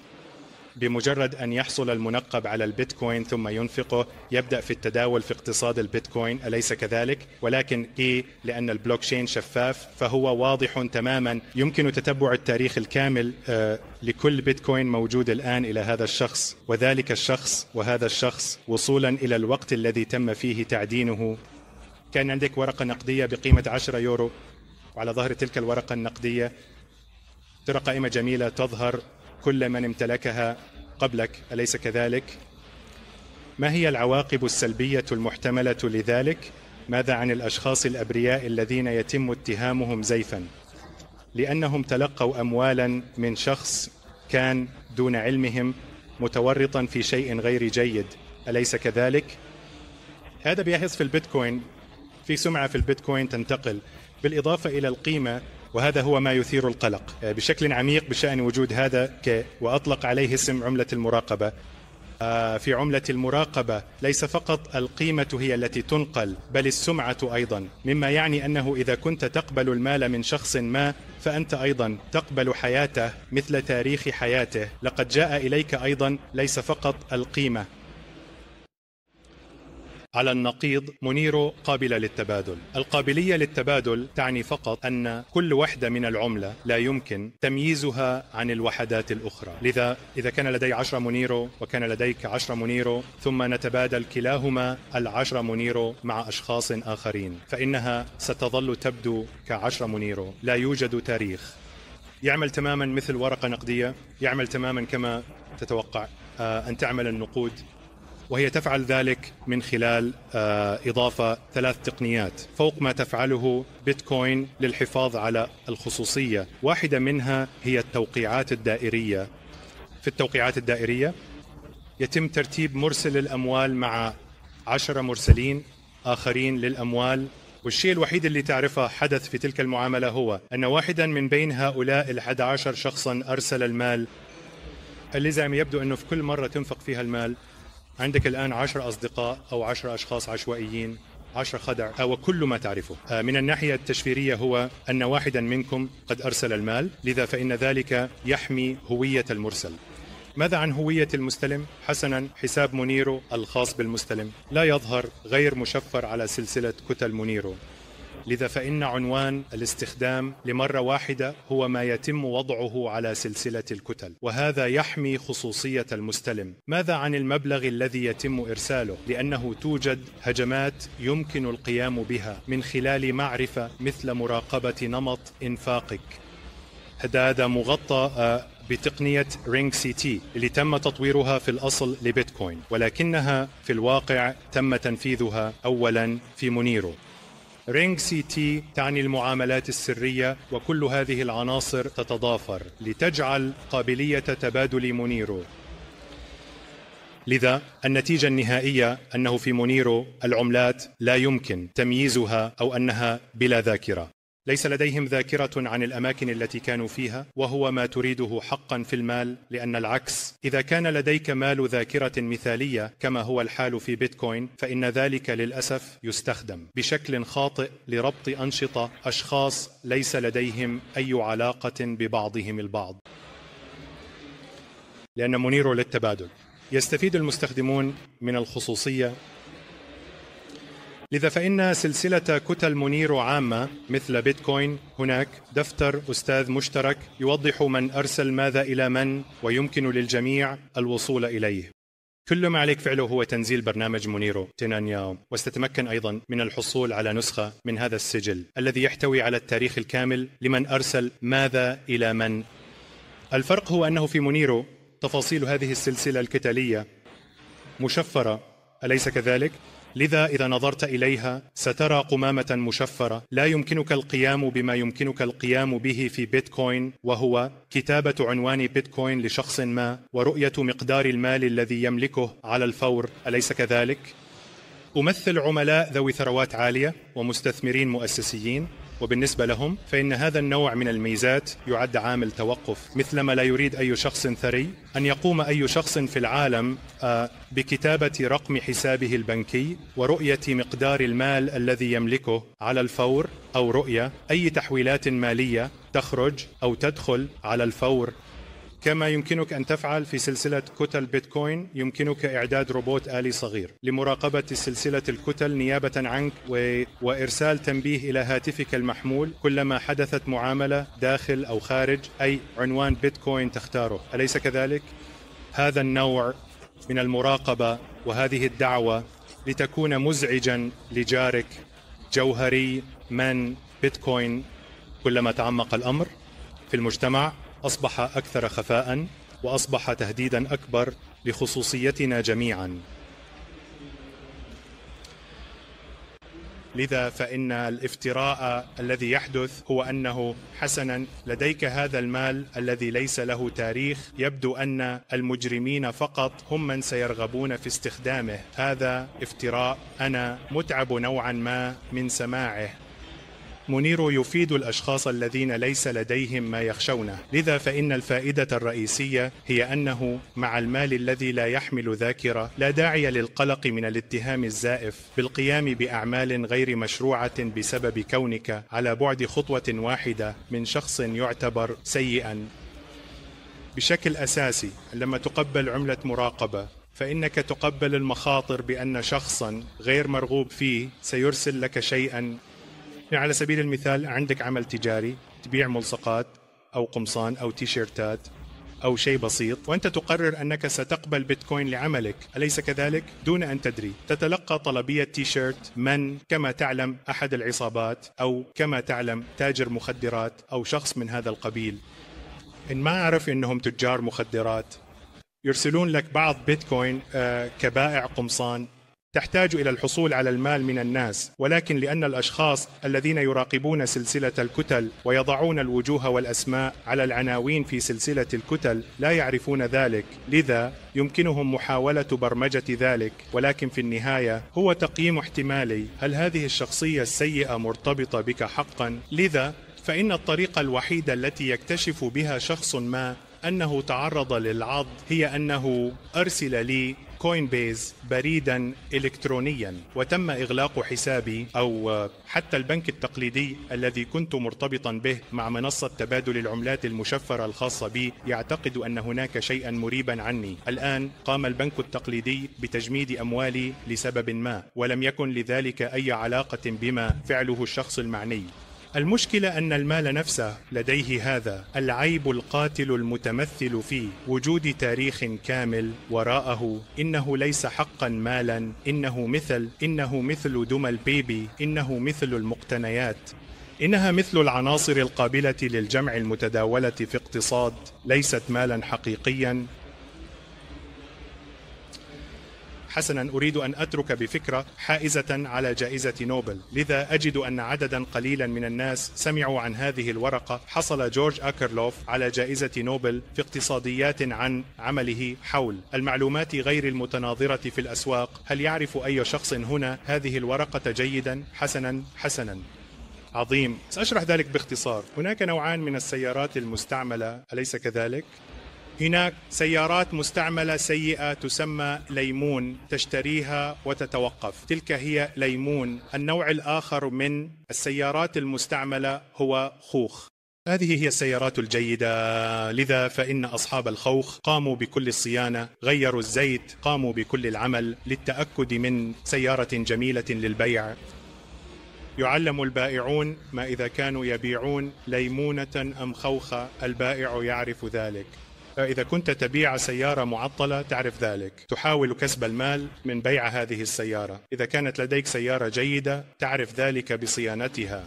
بمجرد أن يحصل المنقب على البيتكوين ثم ينفقه يبدأ في التداول في اقتصاد البيتكوين أليس كذلك؟ ولكن اي لأن البلوكشين شفاف فهو واضح تماما يمكن تتبع التاريخ الكامل آه، لكل بيتكوين موجود الآن إلى هذا الشخص وذلك الشخص وهذا الشخص وصولا إلى الوقت الذي تم فيه تعدينه كان عندك ورقة نقدية بقيمة 10 يورو وعلى ظهر تلك الورقة النقدية ترى قائمة جميلة تظهر كل من امتلكها قبلك أليس كذلك؟ ما هي العواقب السلبية المحتملة لذلك؟ ماذا عن الأشخاص الأبرياء الذين يتم اتهامهم زيفا؟ لأنهم تلقوا أموالا من شخص كان دون علمهم متورطا في شيء غير جيد أليس كذلك؟ هذا بيحس في البيتكوين في سمعة في البيتكوين تنتقل بالإضافة إلى القيمة وهذا هو ما يثير القلق آه، بشكل عميق بشأن وجود هذا ك وأطلق عليه اسم عملة المراقبة آه، في عملة المراقبة ليس فقط القيمة هي التي تنقل بل السمعة أيضا مما يعني أنه إذا كنت تقبل المال من شخص ما فأنت أيضا تقبل حياته مثل تاريخ حياته لقد جاء إليك أيضا ليس فقط القيمة على النقيض منيرو قابلة للتبادل القابلية للتبادل تعني فقط أن كل وحدة من العملة لا يمكن تمييزها عن الوحدات الأخرى لذا إذا كان لدي عشرة منيرو وكان لديك عشرة منيرو ثم نتبادل كلاهما العشرة منيرو مع أشخاص آخرين فإنها ستظل تبدو كعشرة منيرو لا يوجد تاريخ يعمل تماما مثل ورقة نقدية يعمل تماما كما تتوقع آه، أن تعمل النقود وهي تفعل ذلك من خلال آه، إضافة ثلاث تقنيات فوق ما تفعله بيتكوين للحفاظ على الخصوصية واحدة منها هي التوقيعات الدائرية في التوقيعات الدائرية يتم ترتيب مرسل الأموال مع عشرة مرسلين آخرين للأموال والشيء الوحيد اللي تعرفه حدث في تلك المعاملة هو أن واحدا من بين هؤلاء الحد عشر شخصا أرسل المال اللي زي ما يبدو أنه في كل مرة تنفق فيها المال عندك الآن عشر أصدقاء أو عشر أشخاص عشوائيين عشر خدع أو آه، كل ما تعرفه آه، من الناحية التشفيرية هو أن واحدا منكم قد أرسل المال لذا فإن ذلك يحمي هوية المرسل ماذا عن هوية المستلم؟ حسنا حساب منيرو الخاص بالمستلم لا يظهر غير مشفر على سلسلة كتل منيرو لذا فإن عنوان الاستخدام لمرة واحدة هو ما يتم وضعه على سلسلة الكتل وهذا يحمي خصوصية المستلم ماذا عن المبلغ الذي يتم إرساله لأنه توجد هجمات يمكن القيام بها من خلال معرفة مثل مراقبة نمط إنفاقك هذا مغطى آه، بتقنية رينج سي تي اللي تم تطويرها في الأصل لبيتكوين ولكنها في الواقع تم تنفيذها أولا في مونيرو رينج سي تي تعني المعاملات السرية وكل هذه العناصر تتضافر لتجعل قابلية تبادل مونيرو لذا النتيجة النهائية أنه في مونيرو العملات لا يمكن تمييزها أو أنها بلا ذاكرة ليس لديهم ذاكره عن الاماكن التي كانوا فيها وهو ما تريده حقا في المال لان العكس اذا كان لديك مال ذاكره مثاليه كما هو الحال في بيتكوين فان ذلك للاسف يستخدم بشكل خاطئ لربط انشطه اشخاص ليس لديهم اي علاقه ببعضهم البعض لان منير للتبادل يستفيد المستخدمون من الخصوصيه لذا فإن سلسلة كتل منير عامة مثل بيتكوين هناك دفتر أستاذ مشترك يوضح من أرسل ماذا إلى من ويمكن للجميع الوصول إليه كل ما عليك فعله هو تنزيل برنامج مونيرو تينانياو وستتمكن أيضا من الحصول على نسخة من هذا السجل الذي يحتوي على التاريخ الكامل لمن أرسل ماذا إلى من الفرق هو أنه في مونيرو تفاصيل هذه السلسلة الكتالية مشفرة أليس كذلك؟ لذا اذا نظرت اليها سترى قمامه مشفره لا يمكنك القيام بما يمكنك القيام به في بيتكوين وهو كتابه عنوان بيتكوين لشخص ما ورؤيه مقدار المال الذي يملكه على الفور اليس كذلك امثل عملاء ذوي ثروات عاليه ومستثمرين مؤسسيين وبالنسبة لهم فإن هذا النوع من الميزات يعد عامل توقف مثلما لا يريد أي شخص ثري أن يقوم أي شخص في العالم آه، بكتابة رقم حسابه البنكي ورؤية مقدار المال الذي يملكه على الفور أو رؤية أي تحويلات مالية تخرج أو تدخل على الفور كما يمكنك أن تفعل في سلسلة كتل بيتكوين يمكنك إعداد روبوت آلي صغير لمراقبة سلسلة الكتل نيابة عنك و... وإرسال تنبيه إلى هاتفك المحمول كلما حدثت معاملة داخل أو خارج أي عنوان بيتكوين تختاره أليس كذلك؟ هذا النوع من المراقبة وهذه الدعوة لتكون مزعجا لجارك جوهري من بيتكوين كلما تعمق الأمر في المجتمع اصبح اكثر خفاء واصبح تهديدا اكبر لخصوصيتنا جميعا لذا فان الافتراء الذي يحدث هو انه حسنا لديك هذا المال الذي ليس له تاريخ يبدو ان المجرمين فقط هم من سيرغبون في استخدامه هذا افتراء انا متعب نوعا ما من سماعه منيرو يفيد الأشخاص الذين ليس لديهم ما يخشونه لذا فإن الفائدة الرئيسية هي أنه مع المال الذي لا يحمل ذاكرة لا داعي للقلق من الاتهام الزائف بالقيام بأعمال غير مشروعة بسبب كونك على بعد خطوة واحدة من شخص يعتبر سيئا بشكل أساسي عندما تقبل عملة مراقبة فإنك تقبل المخاطر بأن شخصا غير مرغوب فيه سيرسل لك شيئا يعني على سبيل المثال عندك عمل تجاري تبيع ملصقات أو قمصان أو تيشيرتات أو شيء بسيط وأنت تقرر أنك ستقبل بيتكوين لعملك أليس كذلك؟ دون أن تدري تتلقى طلبية تيشيرت من كما تعلم أحد العصابات أو كما تعلم تاجر مخدرات أو شخص من هذا القبيل إن ما أعرف أنهم تجار مخدرات يرسلون لك بعض بيتكوين آه، كبائع قمصان تحتاج الى الحصول على المال من الناس ولكن لان الاشخاص الذين يراقبون سلسله الكتل ويضعون الوجوه والاسماء على العناوين في سلسله الكتل لا يعرفون ذلك لذا يمكنهم محاوله برمجه ذلك ولكن في النهايه هو تقييم احتمالي هل هذه الشخصيه السيئه مرتبطه بك حقا لذا فان الطريقه الوحيده التي يكتشف بها شخص ما انه تعرض للعض هي انه ارسل لي كوين بيز بريدا إلكترونيا وتم إغلاق حسابي أو حتى البنك التقليدي الذي كنت مرتبطا به مع منصة تبادل العملات المشفرة الخاصة بي يعتقد أن هناك شيئا مريبا عني الآن قام البنك التقليدي بتجميد أموالي لسبب ما ولم يكن لذلك أي علاقة بما فعله الشخص المعني المشكلة أن المال نفسه لديه هذا العيب القاتل المتمثل في وجود تاريخ كامل وراءه إنه ليس حقا مالا إنه مثل إنه مثل دمى البيبي إنه مثل المقتنيات إنها مثل العناصر القابلة للجمع المتداولة في اقتصاد ليست مالا حقيقيا حسنا أريد أن أترك بفكرة حائزة على جائزة نوبل لذا أجد أن عددا قليلا من الناس سمعوا عن هذه الورقة حصل جورج أكرلوف على جائزة نوبل في اقتصاديات عن عمله حول المعلومات غير المتناظرة في الأسواق هل يعرف أي شخص هنا هذه الورقة جيدا حسنا حسنا عظيم سأشرح ذلك باختصار هناك نوعان من السيارات المستعملة أليس كذلك؟ هناك سيارات مستعملة سيئة تسمى ليمون تشتريها وتتوقف تلك هي ليمون النوع الآخر من السيارات المستعملة هو خوخ هذه هي السيارات الجيدة لذا فإن أصحاب الخوخ قاموا بكل الصيانة غيروا الزيت قاموا بكل العمل للتأكد من سيارة جميلة للبيع يعلم البائعون ما إذا كانوا يبيعون ليمونة أم خوخة البائع يعرف ذلك إذا كنت تبيع سيارة معطلة تعرف ذلك تحاول كسب المال من بيع هذه السيارة إذا كانت لديك سيارة جيدة تعرف ذلك بصيانتها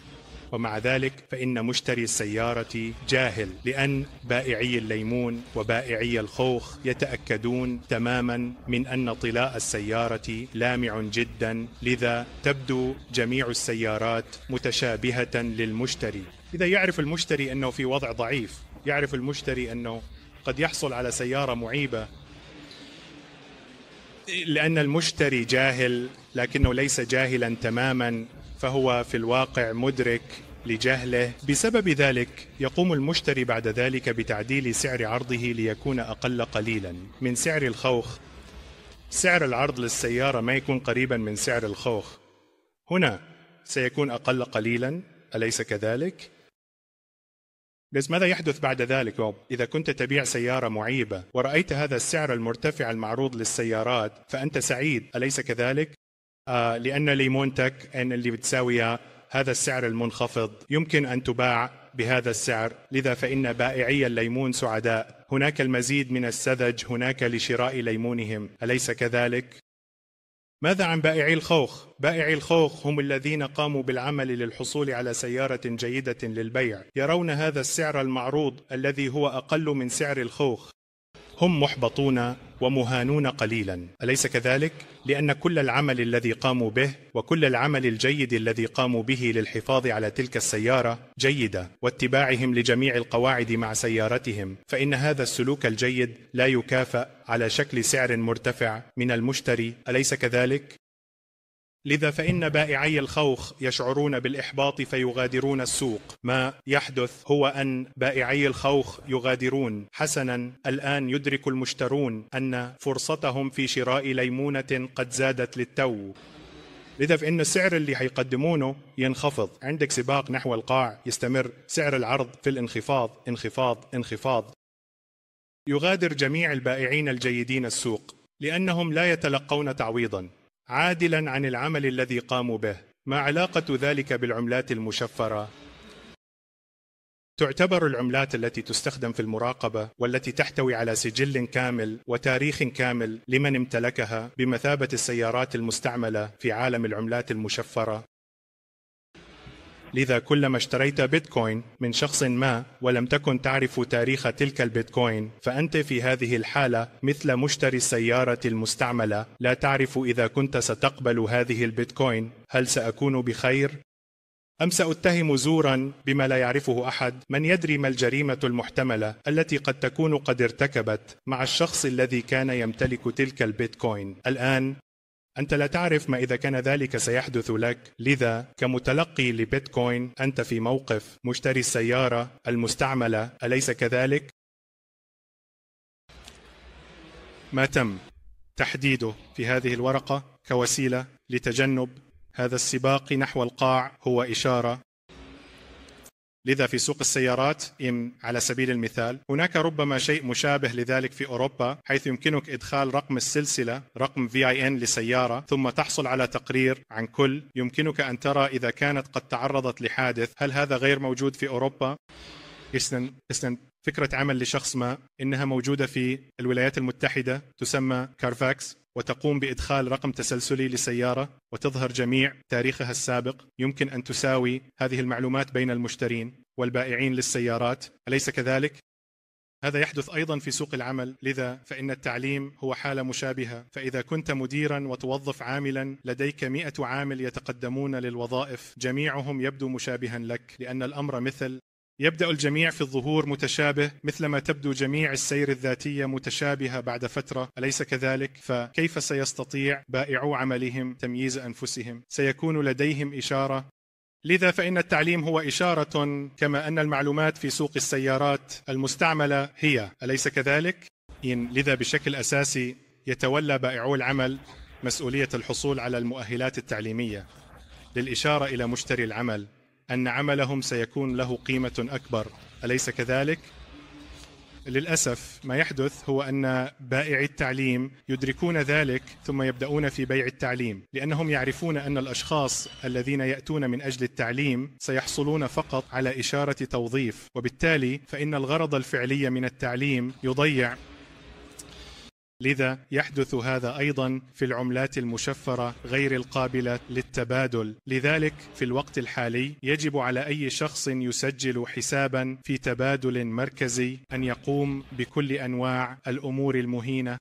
ومع ذلك فإن مشتري السيارة جاهل لأن بائعي الليمون وبائعي الخوخ يتأكدون تماما من أن طلاء السيارة لامع جدا لذا تبدو جميع السيارات متشابهة للمشتري إذا يعرف المشتري أنه في وضع ضعيف يعرف المشتري أنه قد يحصل على سيارة معيبة لأن المشتري جاهل لكنه ليس جاهلا تماما فهو في الواقع مدرك لجهله بسبب ذلك يقوم المشتري بعد ذلك بتعديل سعر عرضه ليكون أقل قليلا من سعر الخوخ سعر العرض للسيارة ما يكون قريبا من سعر الخوخ هنا سيكون أقل قليلا أليس كذلك؟ بس ماذا يحدث بعد ذلك بوب؟ إذا كنت تبيع سيارة معيبة ورأيت هذا السعر المرتفع المعروض للسيارات فأنت سعيد أليس كذلك؟ آه لأن ليمونتك أن اللي بتساويها هذا السعر المنخفض يمكن أن تباع بهذا السعر لذا فإن بائعي الليمون سعداء هناك المزيد من السذج هناك لشراء ليمونهم أليس كذلك؟ ماذا عن بائعي الخوخ؟ بائعي الخوخ هم الذين قاموا بالعمل للحصول على سيارة جيدة للبيع، يرون هذا السعر المعروض الذي هو أقل من سعر الخوخ. هم محبطون ومهانون قليلا اليس كذلك لان كل العمل الذي قاموا به وكل العمل الجيد الذي قاموا به للحفاظ على تلك السياره جيده واتباعهم لجميع القواعد مع سيارتهم فان هذا السلوك الجيد لا يكافأ على شكل سعر مرتفع من المشتري اليس كذلك لذا فإن بائعي الخوخ يشعرون بالإحباط فيغادرون السوق ما يحدث هو أن بائعي الخوخ يغادرون حسنا الآن يدرك المشترون أن فرصتهم في شراء ليمونة قد زادت للتو لذا فإن السعر اللي حيقدمونه ينخفض عندك سباق نحو القاع يستمر سعر العرض في الانخفاض انخفاض انخفاض يغادر جميع البائعين الجيدين السوق لأنهم لا يتلقون تعويضا عادلا عن العمل الذي قاموا به ما علاقة ذلك بالعملات المشفرة؟ تعتبر العملات التي تستخدم في المراقبة والتي تحتوي على سجل كامل وتاريخ كامل لمن امتلكها بمثابة السيارات المستعملة في عالم العملات المشفرة لذا كلما اشتريت بيتكوين من شخص ما ولم تكن تعرف تاريخ تلك البيتكوين فأنت في هذه الحالة مثل مشتري السيارة المستعملة لا تعرف إذا كنت ستقبل هذه البيتكوين هل سأكون بخير؟ أم سأتهم زورا بما لا يعرفه أحد من يدري ما الجريمة المحتملة التي قد تكون قد ارتكبت مع الشخص الذي كان يمتلك تلك البيتكوين الآن أنت لا تعرف ما إذا كان ذلك سيحدث لك، لذا كمتلقي لبيتكوين أنت في موقف مشتري السيارة المستعملة، أليس كذلك؟ ما تم تحديده في هذه الورقة كوسيلة لتجنب هذا السباق نحو القاع هو إشارة لذا في سوق السيارات على سبيل المثال هناك ربما شيء مشابه لذلك في أوروبا حيث يمكنك إدخال رقم السلسلة رقم VIN لسيارة ثم تحصل على تقرير عن كل يمكنك أن ترى إذا كانت قد تعرضت لحادث هل هذا غير موجود في أوروبا؟ فكرة عمل لشخص ما إنها موجودة في الولايات المتحدة تسمى كارفاكس وتقوم بإدخال رقم تسلسلي لسيارة وتظهر جميع تاريخها السابق يمكن أن تساوي هذه المعلومات بين المشترين والبائعين للسيارات أليس كذلك؟ هذا يحدث ايضا في سوق العمل لذا فان التعليم هو حاله مشابهه فاذا كنت مديرا وتوظف عاملا لديك مئة عامل يتقدمون للوظائف جميعهم يبدو مشابها لك لان الامر مثل يبدأ الجميع في الظهور متشابه مثلما تبدو جميع السير الذاتية متشابهة بعد فترة أليس كذلك؟ فكيف سيستطيع بائعو عملهم تمييز أنفسهم؟ سيكون لديهم إشارة لذا فإن التعليم هو إشارة كما أن المعلومات في سوق السيارات المستعملة هي أليس كذلك؟ إن لذا بشكل أساسي يتولى بائعو العمل مسؤولية الحصول على المؤهلات التعليمية للإشارة إلى مشتري العمل ان عملهم سيكون له قيمه اكبر اليس كذلك للاسف ما يحدث هو ان بائعي التعليم يدركون ذلك ثم يبداون في بيع التعليم لانهم يعرفون ان الاشخاص الذين ياتون من اجل التعليم سيحصلون فقط على اشاره توظيف وبالتالي فان الغرض الفعلي من التعليم يضيع لذا يحدث هذا ايضا في العملات المشفره غير القابله للتبادل، لذلك في الوقت الحالي يجب على اي شخص يسجل حسابا في تبادل مركزي ان يقوم بكل انواع الامور المهينه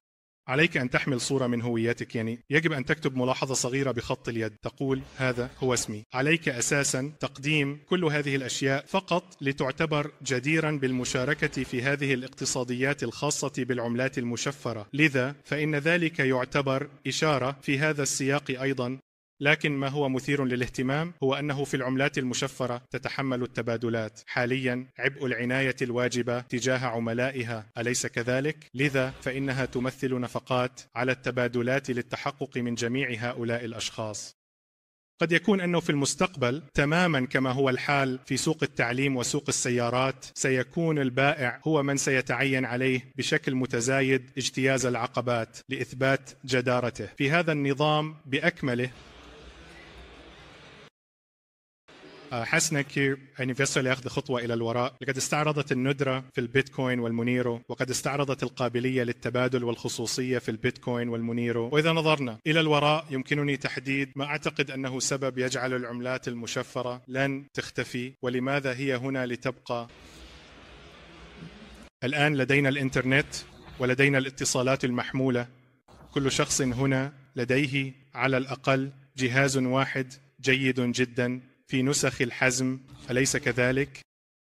عليك أن تحمل صورة من هويتك يعني يجب أن تكتب ملاحظة صغيرة بخط اليد تقول هذا هو اسمي عليك أساسا تقديم كل هذه الأشياء فقط لتعتبر جديرا بالمشاركة في هذه الاقتصاديات الخاصة بالعملات المشفرة لذا فإن ذلك يعتبر إشارة في هذا السياق أيضا لكن ما هو مثير للاهتمام هو انه في العملات المشفره تتحمل التبادلات حاليا عبء العنايه الواجبه تجاه عملائها اليس كذلك لذا فانها تمثل نفقات على التبادلات للتحقق من جميع هؤلاء الاشخاص قد يكون انه في المستقبل تماما كما هو الحال في سوق التعليم وسوق السيارات سيكون البائع هو من سيتعين عليه بشكل متزايد اجتياز العقبات لاثبات جدارته في هذا النظام باكمله حاسس انك يعني فيصل ياخذ خطوه الى الوراء لقد استعرضت الندره في البيتكوين والمونيرو وقد استعرضت القابليه للتبادل والخصوصيه في البيتكوين والمونيرو واذا نظرنا الى الوراء يمكنني تحديد ما اعتقد انه سبب يجعل العملات المشفره لن تختفي ولماذا هي هنا لتبقى الان لدينا الانترنت ولدينا الاتصالات المحموله كل شخص هنا لديه على الاقل جهاز واحد جيد جدا في نسخ الحزم أليس كذلك؟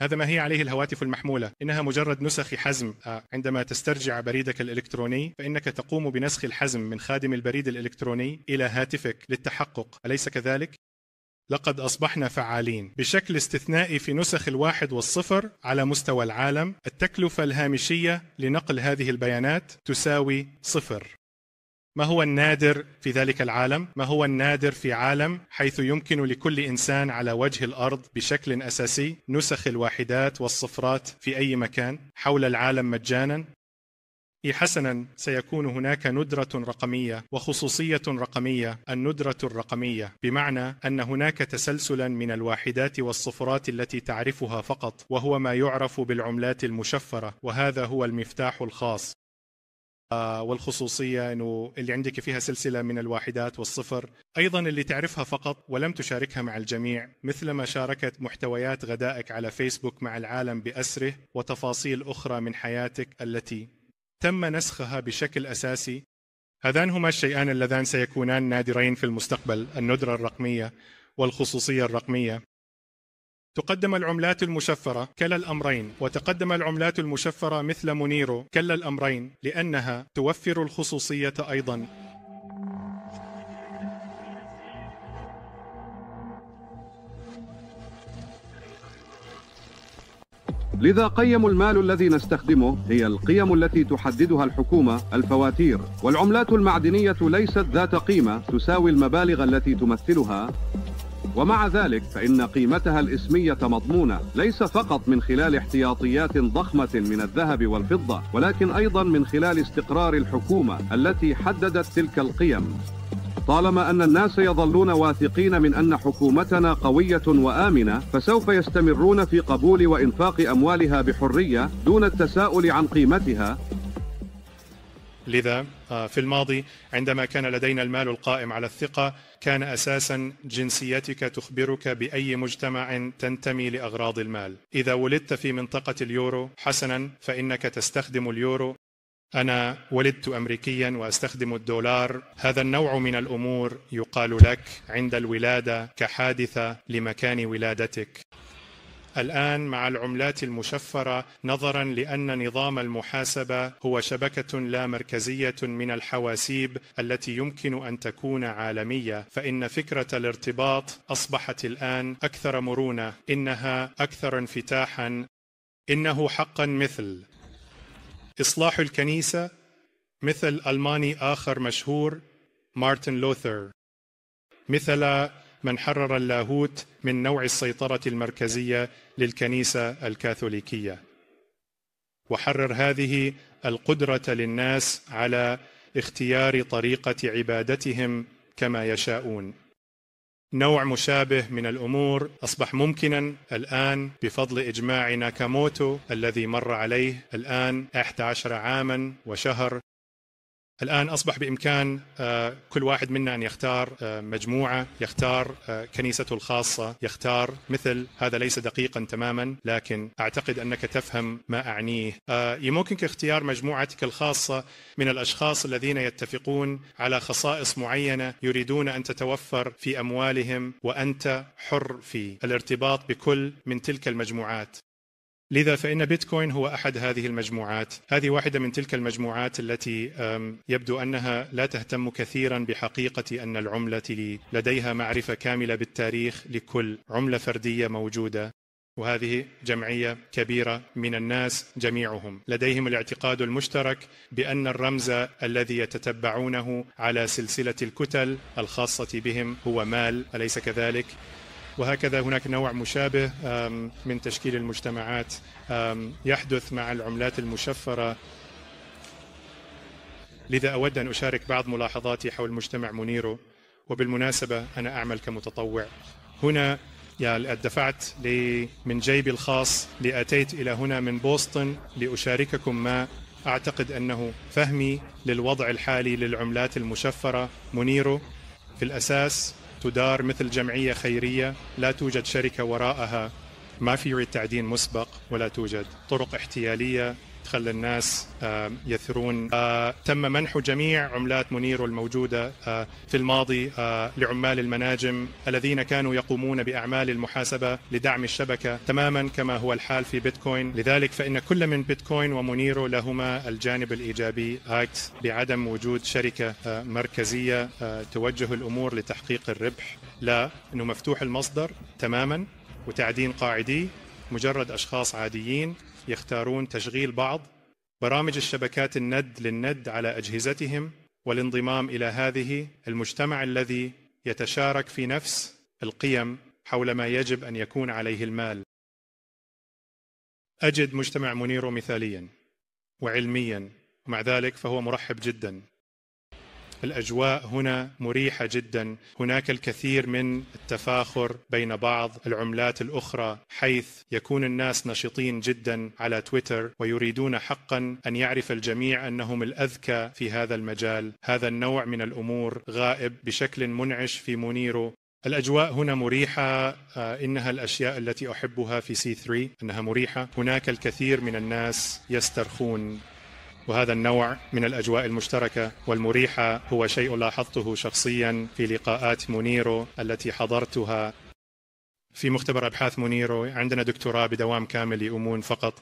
هذا ما هي عليه الهواتف المحمولة إنها مجرد نسخ حزم آه، عندما تسترجع بريدك الإلكتروني فإنك تقوم بنسخ الحزم من خادم البريد الإلكتروني إلى هاتفك للتحقق أليس كذلك؟ لقد أصبحنا فعالين بشكل استثنائي في نسخ الواحد والصفر على مستوى العالم التكلفة الهامشية لنقل هذه البيانات تساوي صفر ما هو النادر في ذلك العالم؟ ما هو النادر في عالم حيث يمكن لكل انسان على وجه الارض بشكل اساسي نسخ الواحدات والصفرات في اي مكان حول العالم مجانا؟ إي حسنا سيكون هناك ندرة رقمية وخصوصية رقمية الندرة الرقمية بمعنى أن هناك تسلسلا من الواحدات والصفرات التي تعرفها فقط وهو ما يعرف بالعملات المشفرة وهذا هو المفتاح الخاص آه، والخصوصية أنه اللي عندك فيها سلسلة من الواحدات والصفر أيضا اللي تعرفها فقط ولم تشاركها مع الجميع مثلما شاركت محتويات غدائك على فيسبوك مع العالم بأسره وتفاصيل أخرى من حياتك التي تم نسخها بشكل أساسي هذان هما الشيئان اللذان سيكونان نادرين في المستقبل الندرة الرقمية والخصوصية الرقمية تقدم العملات المشفرة كلا الأمرين وتقدم العملات المشفرة مثل مونيرو كلا الأمرين لأنها توفر الخصوصية أيضا لذا قيم المال الذي نستخدمه هي القيم التي تحددها الحكومة الفواتير والعملات المعدنية ليست ذات قيمة تساوي المبالغ التي تمثلها ومع ذلك فإن قيمتها الإسمية مضمونة ليس فقط من خلال احتياطيات ضخمة من الذهب والفضة ولكن أيضا من خلال استقرار الحكومة التي حددت تلك القيم طالما أن الناس يظلون واثقين من أن حكومتنا قوية وآمنة فسوف يستمرون في قبول وإنفاق أموالها بحرية دون التساؤل عن قيمتها لذا آه، في الماضي عندما كان لدينا المال القائم على الثقة كان أساسا جنسيتك تخبرك بأي مجتمع تنتمي لأغراض المال إذا ولدت في منطقة اليورو حسنا فإنك تستخدم اليورو أنا ولدت أمريكيا وأستخدم الدولار هذا النوع من الأمور يقال لك عند الولادة كحادثة لمكان ولادتك الآن مع العملات المشفرة نظرا لأن نظام المحاسبة هو شبكة لا مركزية من الحواسيب التي يمكن أن تكون عالمية فإن فكرة الارتباط أصبحت الآن أكثر مرونة إنها أكثر انفتاحا إنه حقا مثل إصلاح الكنيسة مثل ألماني آخر مشهور مارتن لوثر مثل من حرر اللاهوت من نوع السيطره المركزيه للكنيسه الكاثوليكيه وحرر هذه القدره للناس على اختيار طريقه عبادتهم كما يشاءون نوع مشابه من الامور اصبح ممكنا الان بفضل اجماع ناكاموتو الذي مر عليه الان 11 عاما وشهر الآن أصبح بإمكان آه، كل واحد منا أن يختار آه، مجموعة يختار آه، كنيسته الخاصة يختار مثل هذا ليس دقيقا تماما لكن أعتقد أنك تفهم ما أعنيه يمكنك اختيار مجموعتك الخاصة من الأشخاص الذين يتفقون على خصائص معينة يريدون أن تتوفر في أموالهم وأنت حر في الارتباط بكل من تلك المجموعات لذا فإن بيتكوين هو أحد هذه المجموعات هذه واحدة من تلك المجموعات التي يبدو أنها لا تهتم كثيرا بحقيقة أن العملة لديها معرفة كاملة بالتاريخ لكل عملة فردية موجودة وهذه جمعيه كبيره من الناس جميعهم لديهم الاعتقاد المشترك بان الرمز الذي يتتبعونه على سلسله الكتل الخاصه بهم هو مال اليس كذلك وهكذا هناك نوع مشابه من تشكيل المجتمعات يحدث مع العملات المشفرة لذا أود أن أشارك بعض ملاحظاتي حول مجتمع مونيرو وبالمناسبة أنا أعمل كمتطوع هنا يعني دفعت من جيبي الخاص لأتيت إلى هنا من بوسطن لأشارككم ما أعتقد أنه فهمي للوضع الحالي للعملات المشفرة مونيرو في الأساس تدار مثل جمعية خيرية لا توجد شركة وراءها ما في تعدين مسبق ولا توجد طرق احتيالية تخلي الناس آه، يثرون آه، تم منح جميع عملات منير الموجودة آه، في الماضي لعمال المناجم الذين كانوا يقومون بأعمال المحاسبة لدعم الشبكة تماما كما هو الحال في بيتكوين لذلك فإن كل من بيتكوين ومنيرو لهما الجانب الإيجابي آكت بعدم وجود شركة مركزية توجه الأمور لتحقيق الربح لا أنه مفتوح المصدر تماما وتعدين قاعدي مجرد أشخاص عاديين يختارون تشغيل بعض برامج الشبكات الند للند على اجهزتهم والانضمام الى هذه المجتمع الذي يتشارك في نفس القيم حول ما يجب ان يكون عليه المال. اجد مجتمع منيرو مثاليا وعلميا ومع ذلك فهو مرحب جدا الأجواء هنا مريحة جدا هناك الكثير من التفاخر بين بعض العملات الأخرى حيث يكون الناس نشطين جدا على تويتر ويريدون حقا أن يعرف الجميع أنهم الأذكى في هذا المجال هذا النوع من الأمور غائب بشكل منعش في مونيرو الأجواء هنا مريحة آه، إنها الأشياء التي أحبها في سي 3 أنها مريحة هناك الكثير من الناس يسترخون وهذا النوع من الاجواء المشتركه والمريحه هو شيء لاحظته شخصيا في لقاءات مونيرو التي حضرتها في مختبر ابحاث مونيرو عندنا دكتوراه بدوام كامل يؤمون فقط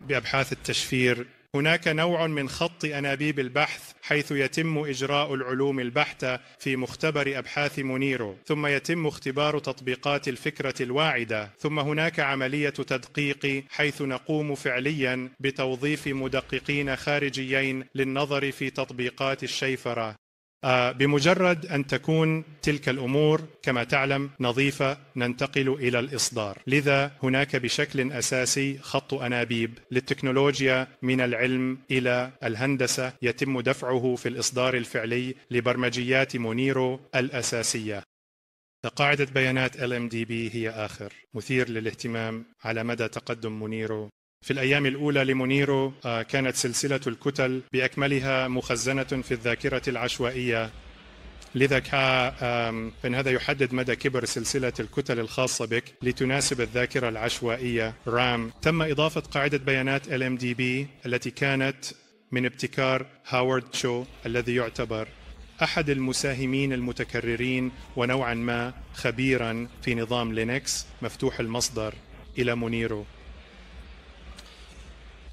بابحاث التشفير هناك نوع من خط انابيب البحث حيث يتم اجراء العلوم البحته في مختبر ابحاث مونيرو ثم يتم اختبار تطبيقات الفكره الواعده ثم هناك عمليه تدقيق حيث نقوم فعليا بتوظيف مدققين خارجيين للنظر في تطبيقات الشيفره آه، بمجرد ان تكون تلك الامور كما تعلم نظيفه ننتقل الى الاصدار، لذا هناك بشكل اساسي خط انابيب للتكنولوجيا من العلم الى الهندسه يتم دفعه في الاصدار الفعلي لبرمجيات مونيرو الاساسيه. قاعدة بيانات LMDB هي آخر مثير للاهتمام على مدى تقدم مونيرو في الأيام الأولى لمونيرو آه، كانت سلسلة الكتل بأكملها مخزنة في الذاكرة العشوائية لذا فإن هذا يحدد مدى كبر سلسلة الكتل الخاصة بك لتناسب الذاكرة العشوائية رام تم إضافة قاعدة بيانات LMDB التي كانت من ابتكار هاورد تشو الذي يعتبر أحد المساهمين المتكررين ونوعا ما خبيرا في نظام لينكس مفتوح المصدر إلى مونيرو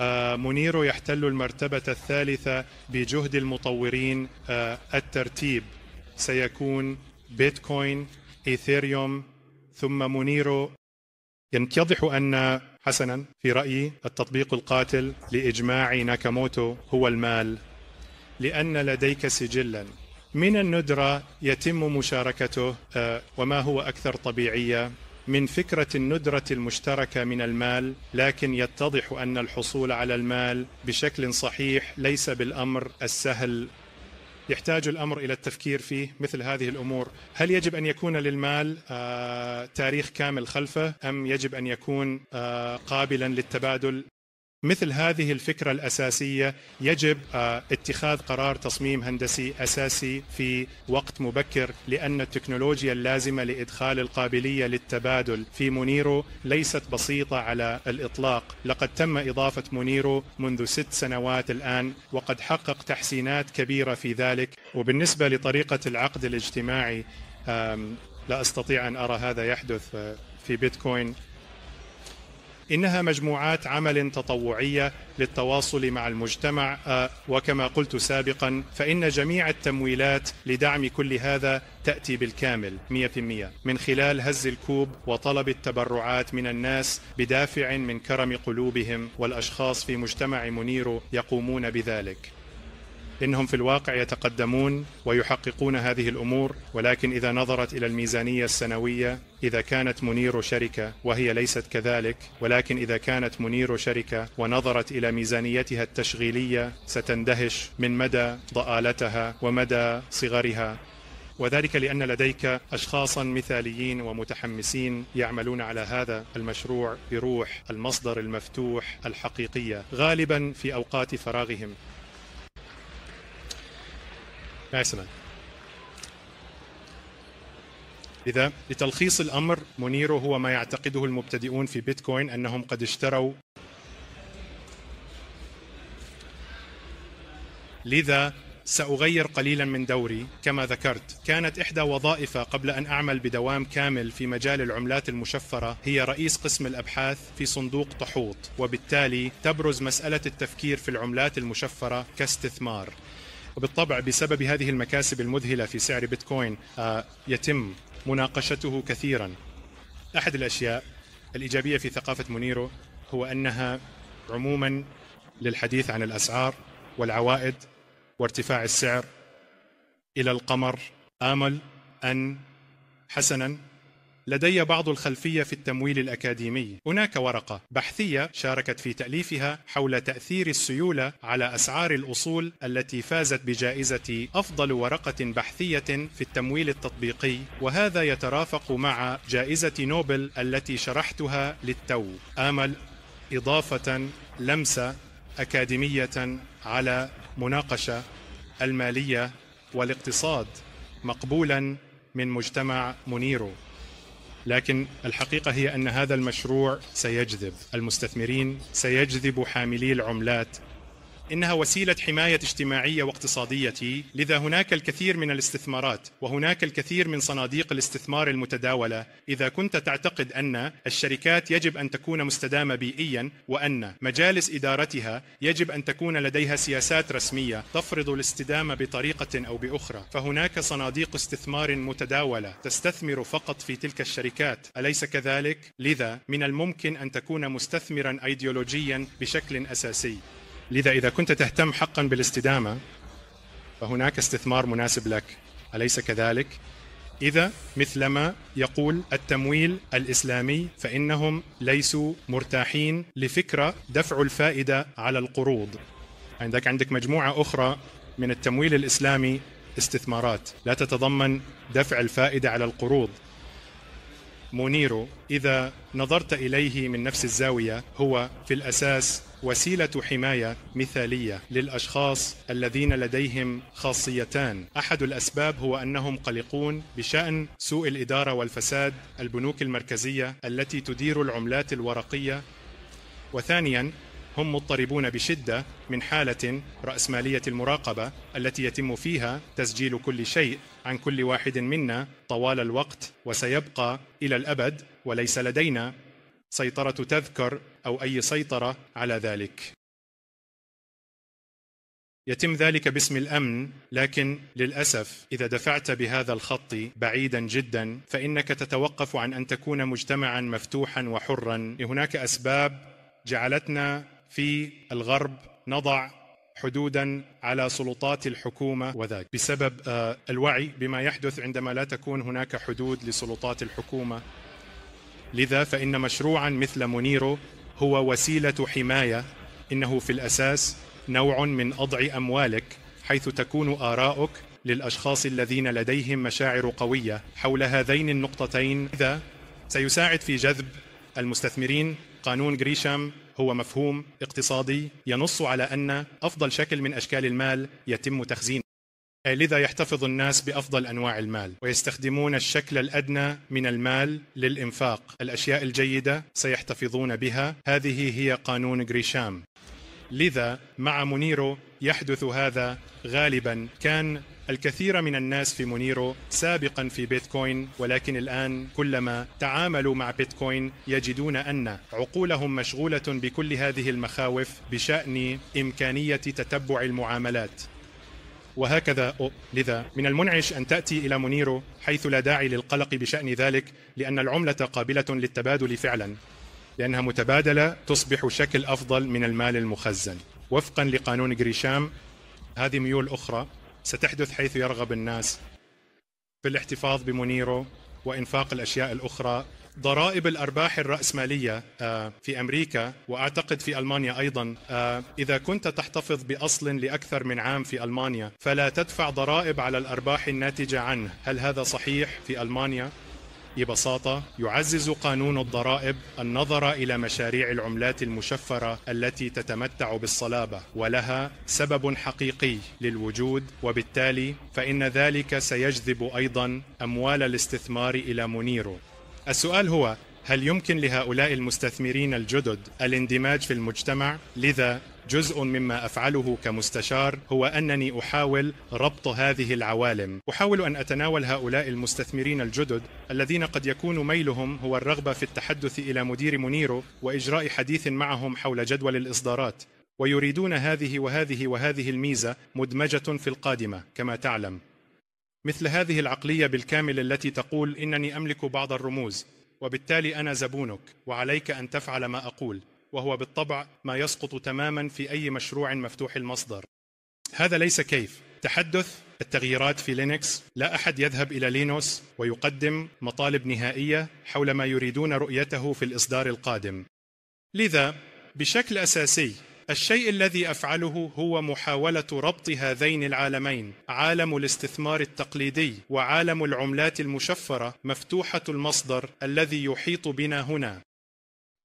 آه، منيرو يحتل المرتبة الثالثة بجهد المطورين آه، الترتيب سيكون بيتكوين إيثيريوم ثم منيرو يتضح أن حسنا في رأيي التطبيق القاتل لإجماع ناكاموتو هو المال لأن لديك سجلا من الندرة يتم مشاركته آه، وما هو أكثر طبيعية من فكرة الندرة المشتركة من المال لكن يتضح أن الحصول على المال بشكل صحيح ليس بالأمر السهل يحتاج الامر الى التفكير فيه مثل هذه الامور، هل يجب ان يكون للمال آه، تاريخ كامل خلفه ام يجب ان يكون آه، قابلا للتبادل مثل هذه الفكرة الأساسية يجب آه، اتخاذ قرار تصميم هندسي أساسي في وقت مبكر لأن التكنولوجيا اللازمة لإدخال القابلية للتبادل في مونيرو ليست بسيطة على الإطلاق لقد تم إضافة مونيرو منذ ست سنوات الآن وقد حقق تحسينات كبيرة في ذلك وبالنسبة لطريقة العقد الاجتماعي لا أستطيع أن أرى هذا يحدث آه، في بيتكوين إنها مجموعات عمل تطوعية للتواصل مع المجتمع آه، وكما قلت سابقا فإن جميع التمويلات لدعم كل هذا تأتي بالكامل 100% من خلال هز الكوب وطلب التبرعات من الناس بدافع من كرم قلوبهم والأشخاص في مجتمع منيرو يقومون بذلك إنهم في الواقع يتقدمون ويحققون هذه الأمور ولكن إذا نظرت إلى الميزانية السنوية إذا كانت منير شركة وهي ليست كذلك ولكن إذا كانت منير شركة ونظرت إلى ميزانيتها التشغيلية ستندهش من مدى ضآلتها ومدى صغرها وذلك لأن لديك أشخاصا مثاليين ومتحمسين يعملون على هذا المشروع بروح المصدر المفتوح الحقيقية غالبا في أوقات فراغهم excellent. نعم. إذا لتلخيص الأمر مونيرو هو ما يعتقده المبتدئون في بيتكوين أنهم قد اشتروا لذا سأغير قليلا من دوري كما ذكرت كانت إحدى وظائفة قبل أن أعمل بدوام كامل في مجال العملات المشفرة هي رئيس قسم الأبحاث في صندوق طحوط وبالتالي تبرز مسألة التفكير في العملات المشفرة كاستثمار وبالطبع بسبب هذه المكاسب المذهلة في سعر بيتكوين آه، يتم مناقشته كثيرا أحد الأشياء الإيجابية في ثقافة مونيرو هو أنها عموما للحديث عن الأسعار والعوائد وارتفاع السعر إلى القمر آمل أن حسنا لدي بعض الخلفية في التمويل الأكاديمي هناك ورقة بحثية شاركت في تأليفها حول تأثير السيولة على أسعار الأصول التي فازت بجائزة أفضل ورقة بحثية في التمويل التطبيقي وهذا يترافق مع جائزة نوبل التي شرحتها للتو آمل إضافة لمسة أكاديمية على مناقشة المالية والاقتصاد مقبولا من مجتمع مونيرو لكن الحقيقة هي أن هذا المشروع سيجذب المستثمرين سيجذب حاملي العملات إنها وسيلة حماية اجتماعية واقتصادية لذا هناك الكثير من الاستثمارات وهناك الكثير من صناديق الاستثمار المتداولة إذا كنت تعتقد أن الشركات يجب أن تكون مستدامة بيئيا وأن مجالس إدارتها يجب أن تكون لديها سياسات رسمية تفرض الاستدامة بطريقة أو بأخرى فهناك صناديق استثمار متداولة تستثمر فقط في تلك الشركات أليس كذلك؟ لذا من الممكن أن تكون مستثمرا أيديولوجيا بشكل أساسي لذا إذا كنت تهتم حقا بالاستدامة فهناك استثمار مناسب لك أليس كذلك؟ إذا مثلما يقول التمويل الإسلامي فإنهم ليسوا مرتاحين لفكرة دفع الفائدة على القروض عندك عندك مجموعة أخرى من التمويل الإسلامي استثمارات لا تتضمن دفع الفائدة على القروض مونيرو إذا نظرت إليه من نفس الزاوية هو في الأساس وسيلة حماية مثالية للأشخاص الذين لديهم خاصيتان أحد الأسباب هو أنهم قلقون بشأن سوء الإدارة والفساد البنوك المركزية التي تدير العملات الورقية وثانيا هم مضطربون بشده من حاله راسماليه المراقبه التي يتم فيها تسجيل كل شيء عن كل واحد منا طوال الوقت وسيبقى الى الابد وليس لدينا سيطره تذكر او اي سيطره على ذلك يتم ذلك باسم الامن لكن للاسف اذا دفعت بهذا الخط بعيدا جدا فانك تتوقف عن ان تكون مجتمعا مفتوحا وحرا هناك اسباب جعلتنا في الغرب نضع حدودا على سلطات الحكومه وذاك بسبب آه، الوعي بما يحدث عندما لا تكون هناك حدود لسلطات الحكومه لذا فان مشروعا مثل مونيرو هو وسيله حمايه انه في الاساس نوع من اضع اموالك حيث تكون اراؤك للاشخاص الذين لديهم مشاعر قويه حول هذين النقطتين اذا سيساعد في جذب المستثمرين قانون غريشام هو مفهوم اقتصادي ينص على ان افضل شكل من اشكال المال يتم تخزينه لذا يحتفظ الناس بافضل انواع المال ويستخدمون الشكل الادنى من المال للانفاق الاشياء الجيده سيحتفظون بها هذه هي قانون غريشام لذا مع مونيرو يحدث هذا غالبا كان الكثير من الناس في مونيرو سابقا في بيتكوين ولكن الآن كلما تعاملوا مع بيتكوين يجدون أن عقولهم مشغولة بكل هذه المخاوف بشأن إمكانية تتبع المعاملات وهكذا أو لذا من المنعش أن تأتي إلى مونيرو حيث لا داعي للقلق بشأن ذلك لأن العملة قابلة للتبادل فعلا لأنها متبادلة تصبح شكل أفضل من المال المخزن وفقا لقانون غريشام هذه ميول أخرى ستحدث حيث يرغب الناس في الاحتفاظ بمنيرو وانفاق الاشياء الاخرى ضرائب الارباح الراسماليه آه، في امريكا واعتقد في المانيا ايضا آه، اذا كنت تحتفظ باصل لاكثر من عام في المانيا فلا تدفع ضرائب على الارباح الناتجه عنه هل هذا صحيح في المانيا ببساطة يعزز قانون الضرائب النظر إلى مشاريع العملات المشفرة التي تتمتع بالصلابة ولها سبب حقيقي للوجود وبالتالي فإن ذلك سيجذب أيضا أموال الاستثمار إلى مونيرو السؤال هو هل يمكن لهؤلاء المستثمرين الجدد الاندماج في المجتمع؟ لذا جزء مما افعله كمستشار هو انني احاول ربط هذه العوالم، احاول ان اتناول هؤلاء المستثمرين الجدد الذين قد يكون ميلهم هو الرغبه في التحدث الى مدير منيرو واجراء حديث معهم حول جدول الاصدارات، ويريدون هذه وهذه وهذه الميزه مدمجه في القادمه كما تعلم. مثل هذه العقليه بالكامل التي تقول انني املك بعض الرموز وبالتالي انا زبونك وعليك ان تفعل ما اقول وهو بالطبع ما يسقط تماما في اي مشروع مفتوح المصدر هذا ليس كيف تحدث التغييرات في لينكس لا احد يذهب الى لينوس ويقدم مطالب نهائيه حول ما يريدون رؤيته في الاصدار القادم لذا بشكل اساسي الشيء الذي افعله هو محاوله ربط هذين العالمين عالم الاستثمار التقليدي وعالم العملات المشفره مفتوحه المصدر الذي يحيط بنا هنا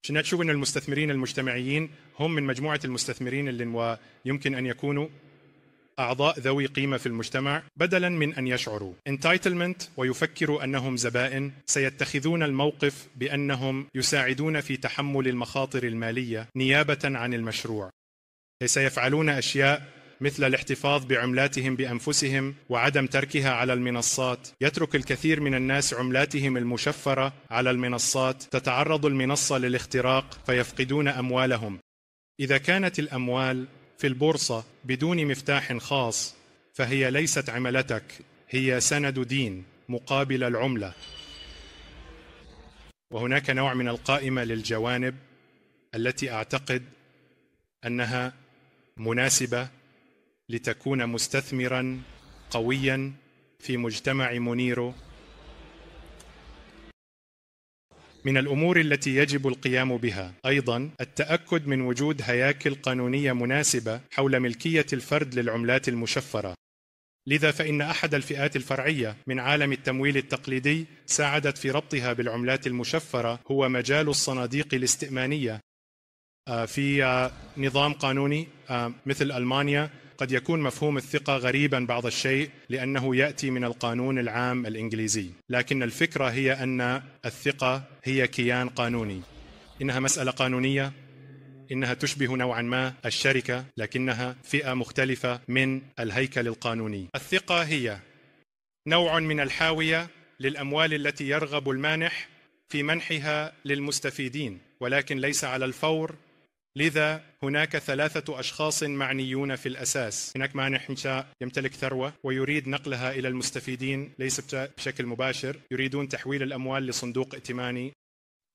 عشان تشوف ان المستثمرين المجتمعيين هم من مجموعه المستثمرين اللي يمكن ان يكونوا أعضاء ذوي قيمة في المجتمع بدلا من أن يشعروا entitlement ويفكروا أنهم زبائن سيتخذون الموقف بأنهم يساعدون في تحمل المخاطر المالية نيابة عن المشروع سيفعلون أشياء مثل الاحتفاظ بعملاتهم بانفسهم وعدم تركها على المنصات يترك الكثير من الناس عملاتهم المشفره على المنصات تتعرض المنصه للاختراق فيفقدون اموالهم اذا كانت الاموال في البورصة بدون مفتاح خاص فهي ليست عملتك هي سند دين مقابل العملة وهناك نوع من القائمة للجوانب التي أعتقد أنها مناسبة لتكون مستثمرا قويا في مجتمع مونيرو من الامور التي يجب القيام بها ايضا التاكد من وجود هياكل قانونيه مناسبه حول ملكيه الفرد للعملات المشفره لذا فإن أحد الفئات الفرعية من عالم التمويل التقليدي ساعدت في ربطها بالعملات المشفرة هو مجال الصناديق الاستئمانية آه، في آه، نظام قانوني آه، مثل ألمانيا قد يكون مفهوم الثقة غريبا بعض الشيء لأنه يأتي من القانون العام الإنجليزي لكن الفكرة هي أن الثقة هي كيان قانوني إنها مسألة قانونية انها تشبه نوعا ما الشركه لكنها فئه مختلفه من الهيكل القانوني. الثقه هي نوع من الحاويه للاموال التي يرغب المانح في منحها للمستفيدين ولكن ليس على الفور لذا هناك ثلاثة أشخاص معنيون في الأساس هناك مانح إنشاء يمتلك ثروة ويريد نقلها إلى المستفيدين ليس بشكل مباشر يريدون تحويل الأموال لصندوق ائتماني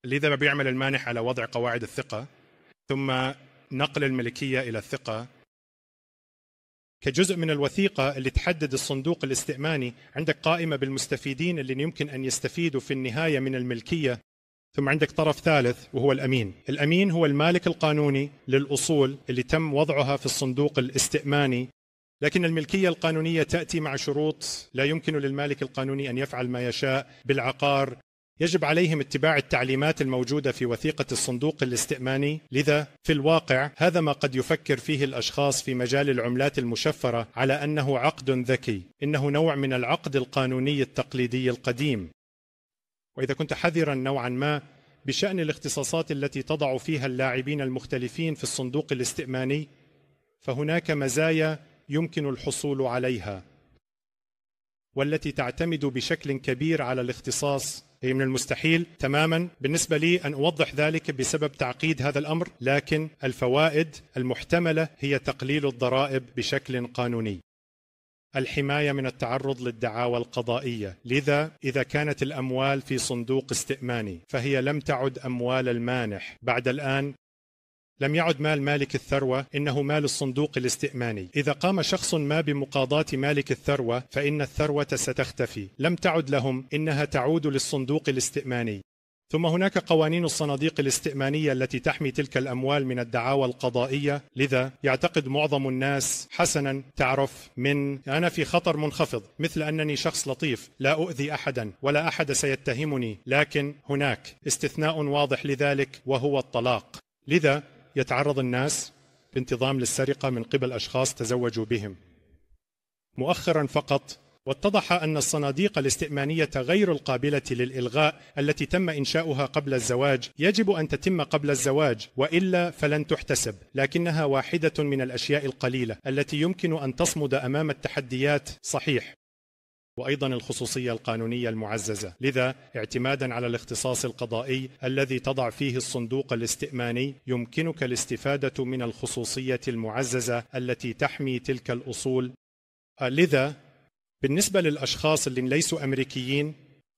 لذا ما بيعمل المانح على وضع قواعد الثقة ثم نقل الملكية إلى الثقة كجزء من الوثيقة اللي تحدد الصندوق الاستئماني عندك قائمة بالمستفيدين اللي يمكن أن يستفيدوا في النهاية من الملكية ثم عندك طرف ثالث وهو الامين، الامين هو المالك القانوني للاصول اللي تم وضعها في الصندوق الاستئماني لكن الملكية القانونية تأتي مع شروط لا يمكن للمالك القانوني أن يفعل ما يشاء بالعقار يجب عليهم اتباع التعليمات الموجودة في وثيقة الصندوق الاستئماني لذا في الواقع هذا ما قد يفكر فيه الأشخاص في مجال العملات المشفرة على أنه عقد ذكي إنه نوع من العقد القانوني التقليدي القديم واذا كنت حذرا نوعا ما بشان الاختصاصات التي تضع فيها اللاعبين المختلفين في الصندوق الاستئماني فهناك مزايا يمكن الحصول عليها والتي تعتمد بشكل كبير على الاختصاص هي إيه، من المستحيل تماما بالنسبه لي ان اوضح ذلك بسبب تعقيد هذا الامر لكن الفوائد المحتمله هي تقليل الضرائب بشكل قانوني الحمايه من التعرض للدعاوى القضائيه، لذا اذا كانت الاموال في صندوق استئماني فهي لم تعد اموال المانح، بعد الان لم يعد مال مالك الثروة إنه مال الصندوق الاستئماني إذا قام شخص ما بمقاضاة مالك الثروة فإن الثروة ستختفي لم تعد لهم إنها تعود للصندوق الاستئماني ثم هناك قوانين الصناديق الاستئمانية التي تحمي تلك الأموال من الدعاوى القضائية لذا يعتقد معظم الناس حسنا تعرف من أنا في خطر منخفض مثل أنني شخص لطيف لا أؤذي أحدا ولا أحد سيتهمني لكن هناك استثناء واضح لذلك وهو الطلاق لذا يتعرض الناس بانتظام للسرقة من قبل أشخاص تزوجوا بهم مؤخرا فقط واتضح أن الصناديق الاستئمانية غير القابلة للإلغاء التي تم إنشاؤها قبل الزواج يجب أن تتم قبل الزواج وإلا فلن تحتسب لكنها واحدة من الأشياء القليلة التي يمكن أن تصمد أمام التحديات صحيح وايضا الخصوصيه القانونيه المعززه، لذا اعتمادا على الاختصاص القضائي الذي تضع فيه الصندوق الاستئماني يمكنك الاستفاده من الخصوصيه المعززه التي تحمي تلك الاصول. آه، لذا بالنسبة للأشخاص اللي ليسوا أمريكيين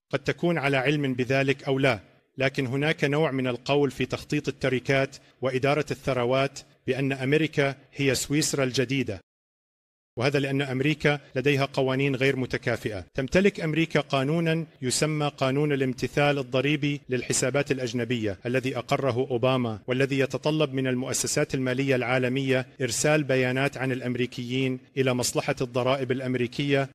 قد تكون على علم بذلك أو لا لكن هناك نوع من القول في تخطيط التركات وإدارة الثروات بأن أمريكا هي سويسرا الجديدة وهذا لأن أمريكا لديها قوانين غير متكافئة تمتلك أمريكا قانونا يسمى قانون الامتثال الضريبي للحسابات الأجنبية الذي أقره أوباما والذي يتطلب من المؤسسات المالية العالمية إرسال بيانات عن الأمريكيين إلى مصلحة الضرائب الأمريكية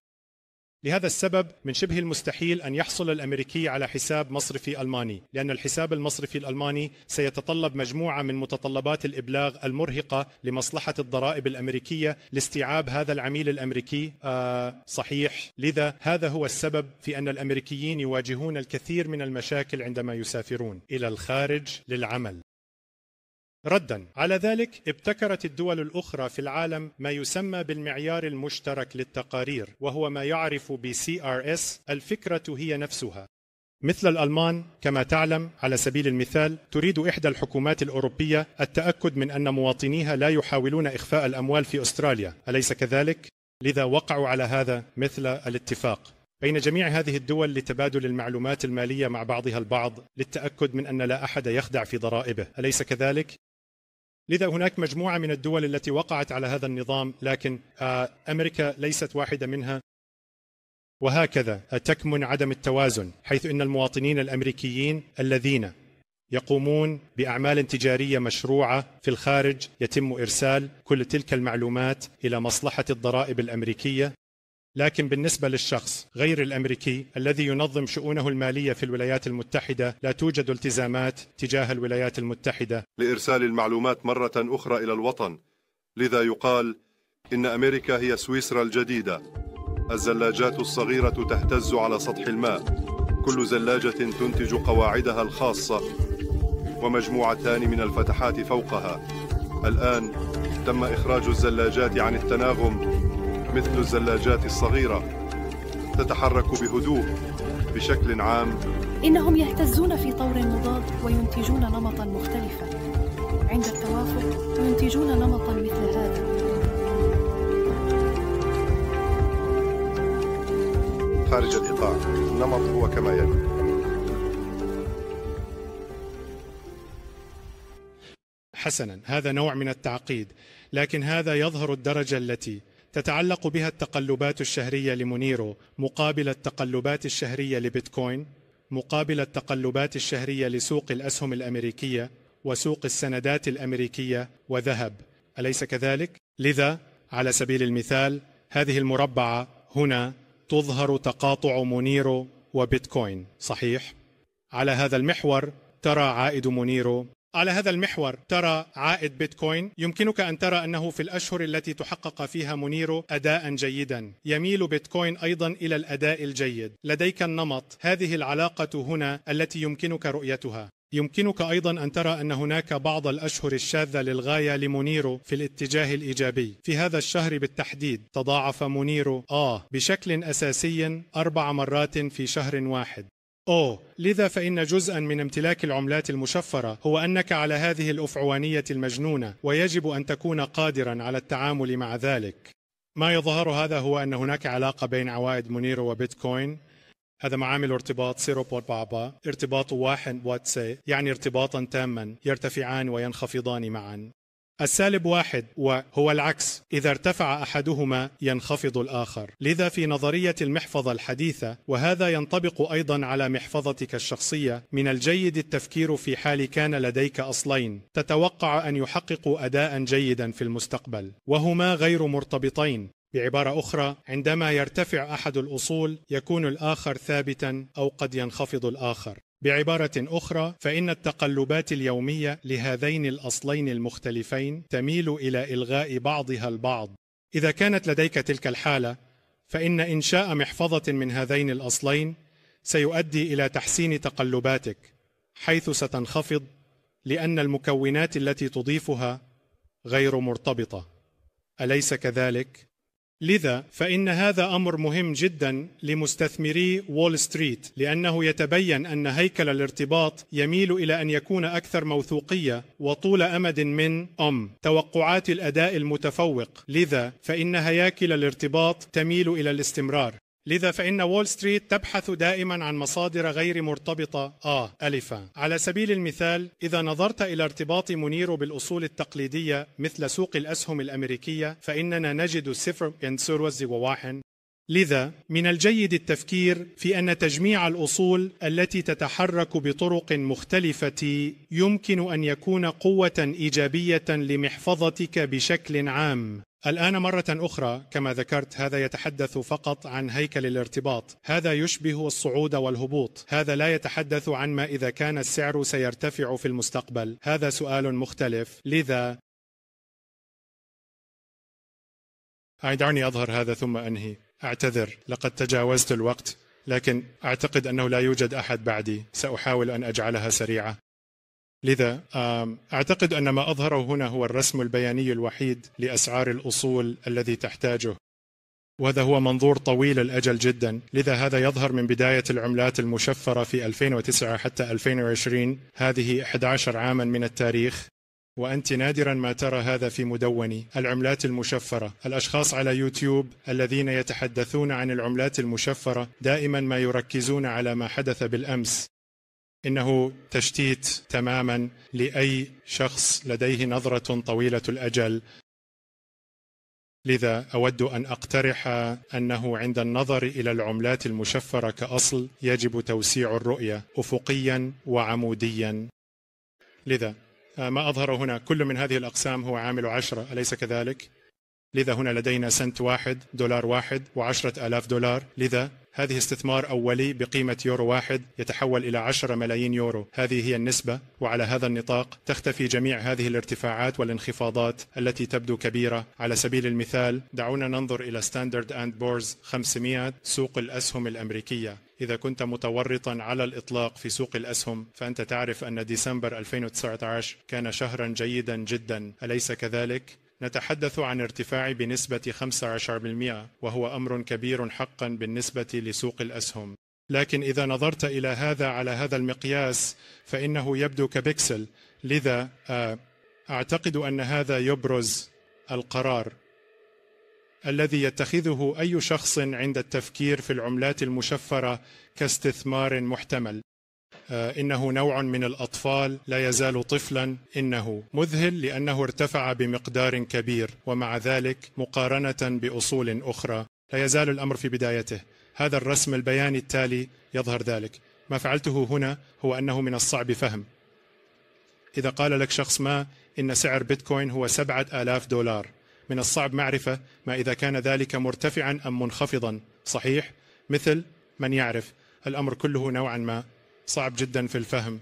لهذا السبب من شبه المستحيل أن يحصل الأمريكي على حساب مصرفي ألماني لأن الحساب المصرفي الألماني سيتطلب مجموعة من متطلبات الإبلاغ المرهقة لمصلحة الضرائب الأمريكية لاستيعاب هذا العميل الأمريكي آه صحيح لذا هذا هو السبب في أن الأمريكيين يواجهون الكثير من المشاكل عندما يسافرون إلى الخارج للعمل ردا على ذلك ابتكرت الدول الاخرى في العالم ما يسمى بالمعيار المشترك للتقارير وهو ما يعرف ب CRS الفكره هي نفسها مثل الألمان كما تعلم على سبيل المثال تريد إحدى الحكومات الأوروبية التأكد من أن مواطنيها لا يحاولون إخفاء الأموال في أستراليا أليس كذلك؟ لذا وقعوا على هذا مثل الاتفاق بين جميع هذه الدول لتبادل المعلومات المالية مع بعضها البعض للتأكد من أن لا أحد يخدع في ضرائبه أليس كذلك؟ لذا هناك مجموعه من الدول التي وقعت على هذا النظام لكن آه، امريكا ليست واحده منها وهكذا تكمن عدم التوازن حيث ان المواطنين الامريكيين الذين يقومون باعمال تجاريه مشروعه في الخارج يتم ارسال كل تلك المعلومات الى مصلحه الضرائب الامريكيه لكن بالنسبة للشخص غير الأمريكي الذي ينظم شؤونه المالية في الولايات المتحدة لا توجد التزامات تجاه الولايات المتحدة لإرسال المعلومات مرة أخرى إلى الوطن لذا يقال إن أمريكا هي سويسرا الجديدة الزلاجات الصغيرة تهتز على سطح الماء كل زلاجة تنتج قواعدها الخاصة ومجموعتان من الفتحات فوقها الآن تم إخراج الزلاجات عن التناغم مثل الزلاجات الصغيرة تتحرك بهدوء بشكل عام إنهم يهتزون في طور مضاد وينتجون نمطا مختلفا عند التوافق ينتجون نمطا مثل هذا خارج الإطار النمط هو كما يلي حسنا هذا نوع من التعقيد لكن هذا يظهر الدرجة التي تتعلق بها التقلبات الشهرية لمونيرو مقابل التقلبات الشهرية لبيتكوين مقابل التقلبات الشهرية لسوق الأسهم الأمريكية وسوق السندات الأمريكية وذهب أليس كذلك؟ لذا على سبيل المثال هذه المربعة هنا تظهر تقاطع مونيرو وبيتكوين صحيح؟ على هذا المحور ترى عائد مونيرو على هذا المحور ترى عائد بيتكوين يمكنك أن ترى أنه في الأشهر التي تحقق فيها منيرو أداء جيدا يميل بيتكوين أيضا إلى الأداء الجيد لديك النمط هذه العلاقة هنا التي يمكنك رؤيتها يمكنك أيضا أن ترى أن هناك بعض الأشهر الشاذة للغاية لمونيرو في الاتجاه الإيجابي في هذا الشهر بالتحديد تضاعف مونيرو آه بشكل أساسي أربع مرات في شهر واحد أو لذا فإن جزءا من امتلاك العملات المشفرة هو أنك على هذه الأفعوانية المجنونة ويجب أن تكون قادرا على التعامل مع ذلك ما يظهر هذا هو أن هناك علاقة بين عوائد مونيرو وبيتكوين هذا معامل ارتباط 0.4 بابا ارتباط واحد واتسي يعني ارتباطا تاما يرتفعان وينخفضان معا السالب واحد وهو العكس إذا ارتفع أحدهما ينخفض الآخر لذا في نظرية المحفظة الحديثة وهذا ينطبق أيضا على محفظتك الشخصية من الجيد التفكير في حال كان لديك أصلين تتوقع أن يحققوا أداء جيدا في المستقبل وهما غير مرتبطين بعبارة أخرى عندما يرتفع أحد الأصول يكون الآخر ثابتا أو قد ينخفض الآخر بعبارة أخرى فإن التقلبات اليومية لهذين الأصلين المختلفين تميل إلى إلغاء بعضها البعض إذا كانت لديك تلك الحالة فإن إنشاء محفظة من هذين الأصلين سيؤدي إلى تحسين تقلباتك حيث ستنخفض لأن المكونات التي تضيفها غير مرتبطة أليس كذلك؟ لذا فإن هذا أمر مهم جدا لمستثمري وول ستريت لأنه يتبين أن هيكل الارتباط يميل إلى أن يكون أكثر موثوقية وطول أمد من أم توقعات الأداء المتفوق لذا فإن هياكل الارتباط تميل إلى الاستمرار لذا فإن وول ستريت تبحث دائما عن مصادر غير مرتبطة آ آه، ألفا على سبيل المثال إذا نظرت إلى ارتباط منيرو بالأصول التقليدية مثل سوق الأسهم الأمريكية فإننا نجد صفر ينسروز وواحن لذا من الجيد التفكير في ان تجميع الاصول التي تتحرك بطرق مختلفه يمكن ان يكون قوه ايجابيه لمحفظتك بشكل عام الآن مرة أخرى كما ذكرت هذا يتحدث فقط عن هيكل الارتباط هذا يشبه الصعود والهبوط هذا لا يتحدث عن ما إذا كان السعر سيرتفع في المستقبل هذا سؤال مختلف لذا دعني أظهر هذا ثم أنهي أعتذر لقد تجاوزت الوقت لكن أعتقد أنه لا يوجد أحد بعدي سأحاول أن أجعلها سريعة لذا اعتقد ان ما اظهره هنا هو الرسم البياني الوحيد لاسعار الاصول الذي تحتاجه وهذا هو منظور طويل الاجل جدا، لذا هذا يظهر من بدايه العملات المشفره في 2009 حتى 2020 هذه 11 عاما من التاريخ وانت نادرا ما ترى هذا في مدوني، العملات المشفره، الاشخاص على يوتيوب الذين يتحدثون عن العملات المشفره دائما ما يركزون على ما حدث بالامس انه تشتيت تماما لاي شخص لديه نظره طويله الاجل لذا اود ان اقترح انه عند النظر الى العملات المشفره كاصل يجب توسيع الرؤيه افقيا وعموديا لذا ما اظهر هنا كل من هذه الاقسام هو عامل عشره اليس كذلك لذا هنا لدينا سنت واحد دولار واحد وعشرة آلاف دولار لذا هذه استثمار أولي بقيمة يورو واحد يتحول إلى 10 ملايين يورو هذه هي النسبة وعلى هذا النطاق تختفي جميع هذه الارتفاعات والانخفاضات التي تبدو كبيرة على سبيل المثال دعونا ننظر إلى ستاندرد أند بورز 500 سوق الأسهم الأمريكية إذا كنت متورطا على الإطلاق في سوق الأسهم فأنت تعرف أن ديسمبر 2019 كان شهرا جيدا جدا أليس كذلك؟ نتحدث عن ارتفاع بنسبة 15% وهو أمر كبير حقا بالنسبة لسوق الأسهم لكن إذا نظرت إلى هذا على هذا المقياس فإنه يبدو كبكسل لذا آه، أعتقد أن هذا يبرز القرار الذي يتخذه أي شخص عند التفكير في العملات المشفرة كاستثمار محتمل آه، إنه نوع من الأطفال لا يزال طفلا إنه مذهل لأنه ارتفع بمقدار كبير ومع ذلك مقارنة بأصول أخرى لا يزال الأمر في بدايته هذا الرسم البياني التالي يظهر ذلك ما فعلته هنا هو أنه من الصعب فهم إذا قال لك شخص ما إن سعر بيتكوين هو سبعة آلاف دولار من الصعب معرفة ما إذا كان ذلك مرتفعا أم منخفضا صحيح مثل من يعرف الأمر كله نوعا ما صعب جدا في الفهم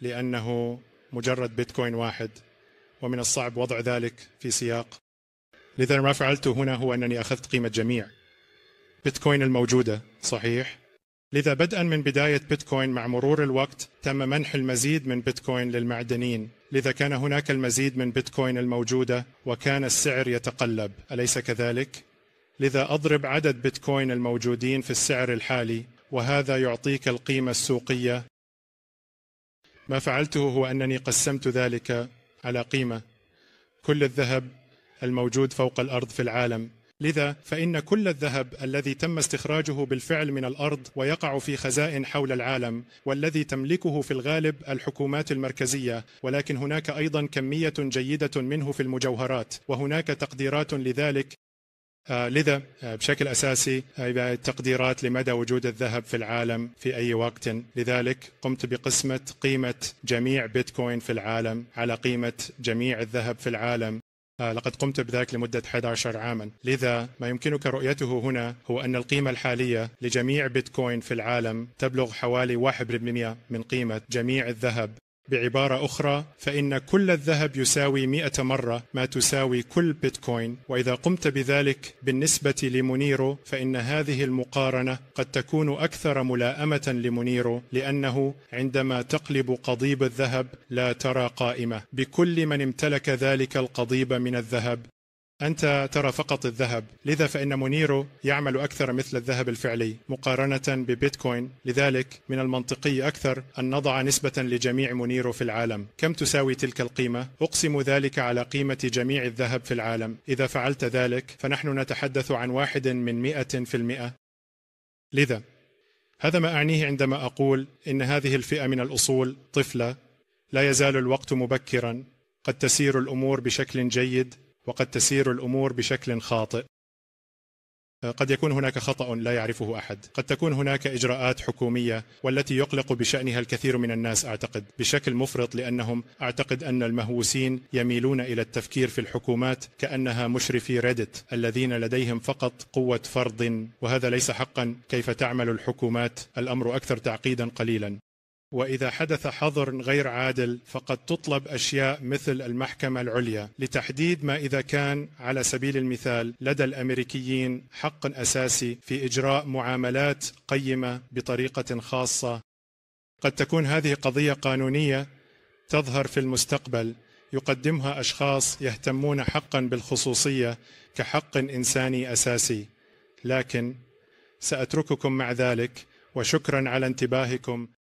لأنه مجرد بيتكوين واحد ومن الصعب وضع ذلك في سياق لذا ما فعلته هنا هو أنني أخذت قيمة جميع بيتكوين الموجودة صحيح لذا بدءا من بداية بيتكوين مع مرور الوقت تم منح المزيد من بيتكوين للمعدنين لذا كان هناك المزيد من بيتكوين الموجودة وكان السعر يتقلب أليس كذلك؟ لذا أضرب عدد بيتكوين الموجودين في السعر الحالي وهذا يعطيك القيمة السوقية ما فعلته هو أنني قسمت ذلك على قيمة كل الذهب الموجود فوق الأرض في العالم لذا فإن كل الذهب الذي تم استخراجه بالفعل من الأرض ويقع في خزائن حول العالم والذي تملكه في الغالب الحكومات المركزية ولكن هناك أيضا كمية جيدة منه في المجوهرات وهناك تقديرات لذلك آه، لذا آه، بشكل أساسي آه، تقديرات لمدى وجود الذهب في العالم في أي وقت لذلك قمت بقسمة قيمة جميع بيتكوين في العالم على قيمة جميع الذهب في العالم لقد قمت بذلك لمدة 11 عاما لذا ما يمكنك رؤيته هنا هو أن القيمة الحالية لجميع بيتكوين في العالم تبلغ حوالي 1% من قيمة جميع الذهب بعبارة أخرى فإن كل الذهب يساوي مئة مرة ما تساوي كل بيتكوين وإذا قمت بذلك بالنسبة لمونيرو فإن هذه المقارنة قد تكون أكثر ملاءمة لمونيرو لأنه عندما تقلب قضيب الذهب لا ترى قائمة بكل من امتلك ذلك القضيب من الذهب أنت ترى فقط الذهب لذا فإن مونيرو يعمل أكثر مثل الذهب الفعلي مقارنة ببيتكوين لذلك من المنطقي أكثر أن نضع نسبة لجميع مونيرو في العالم كم تساوي تلك القيمة؟ أقسم ذلك على قيمة جميع الذهب في العالم إذا فعلت ذلك فنحن نتحدث عن واحد من مئة في المئة لذا هذا ما أعنيه عندما أقول إن هذه الفئة من الأصول طفلة لا يزال الوقت مبكرا قد تسير الأمور بشكل جيد وقد تسير الامور بشكل خاطئ آه، قد يكون هناك خطا لا يعرفه احد قد تكون هناك اجراءات حكوميه والتي يقلق بشانها الكثير من الناس اعتقد بشكل مفرط لانهم اعتقد ان المهووسين يميلون الى التفكير في الحكومات كانها مشرفي ريدت الذين لديهم فقط قوه فرض وهذا ليس حقا كيف تعمل الحكومات الامر اكثر تعقيدا قليلا واذا حدث حظر غير عادل فقد تطلب اشياء مثل المحكمه العليا لتحديد ما اذا كان على سبيل المثال لدى الامريكيين حق اساسي في اجراء معاملات قيمه بطريقه خاصه قد تكون هذه قضيه قانونيه تظهر في المستقبل يقدمها اشخاص يهتمون حقا بالخصوصيه كحق انساني اساسي لكن ساترككم مع ذلك وشكرا على انتباهكم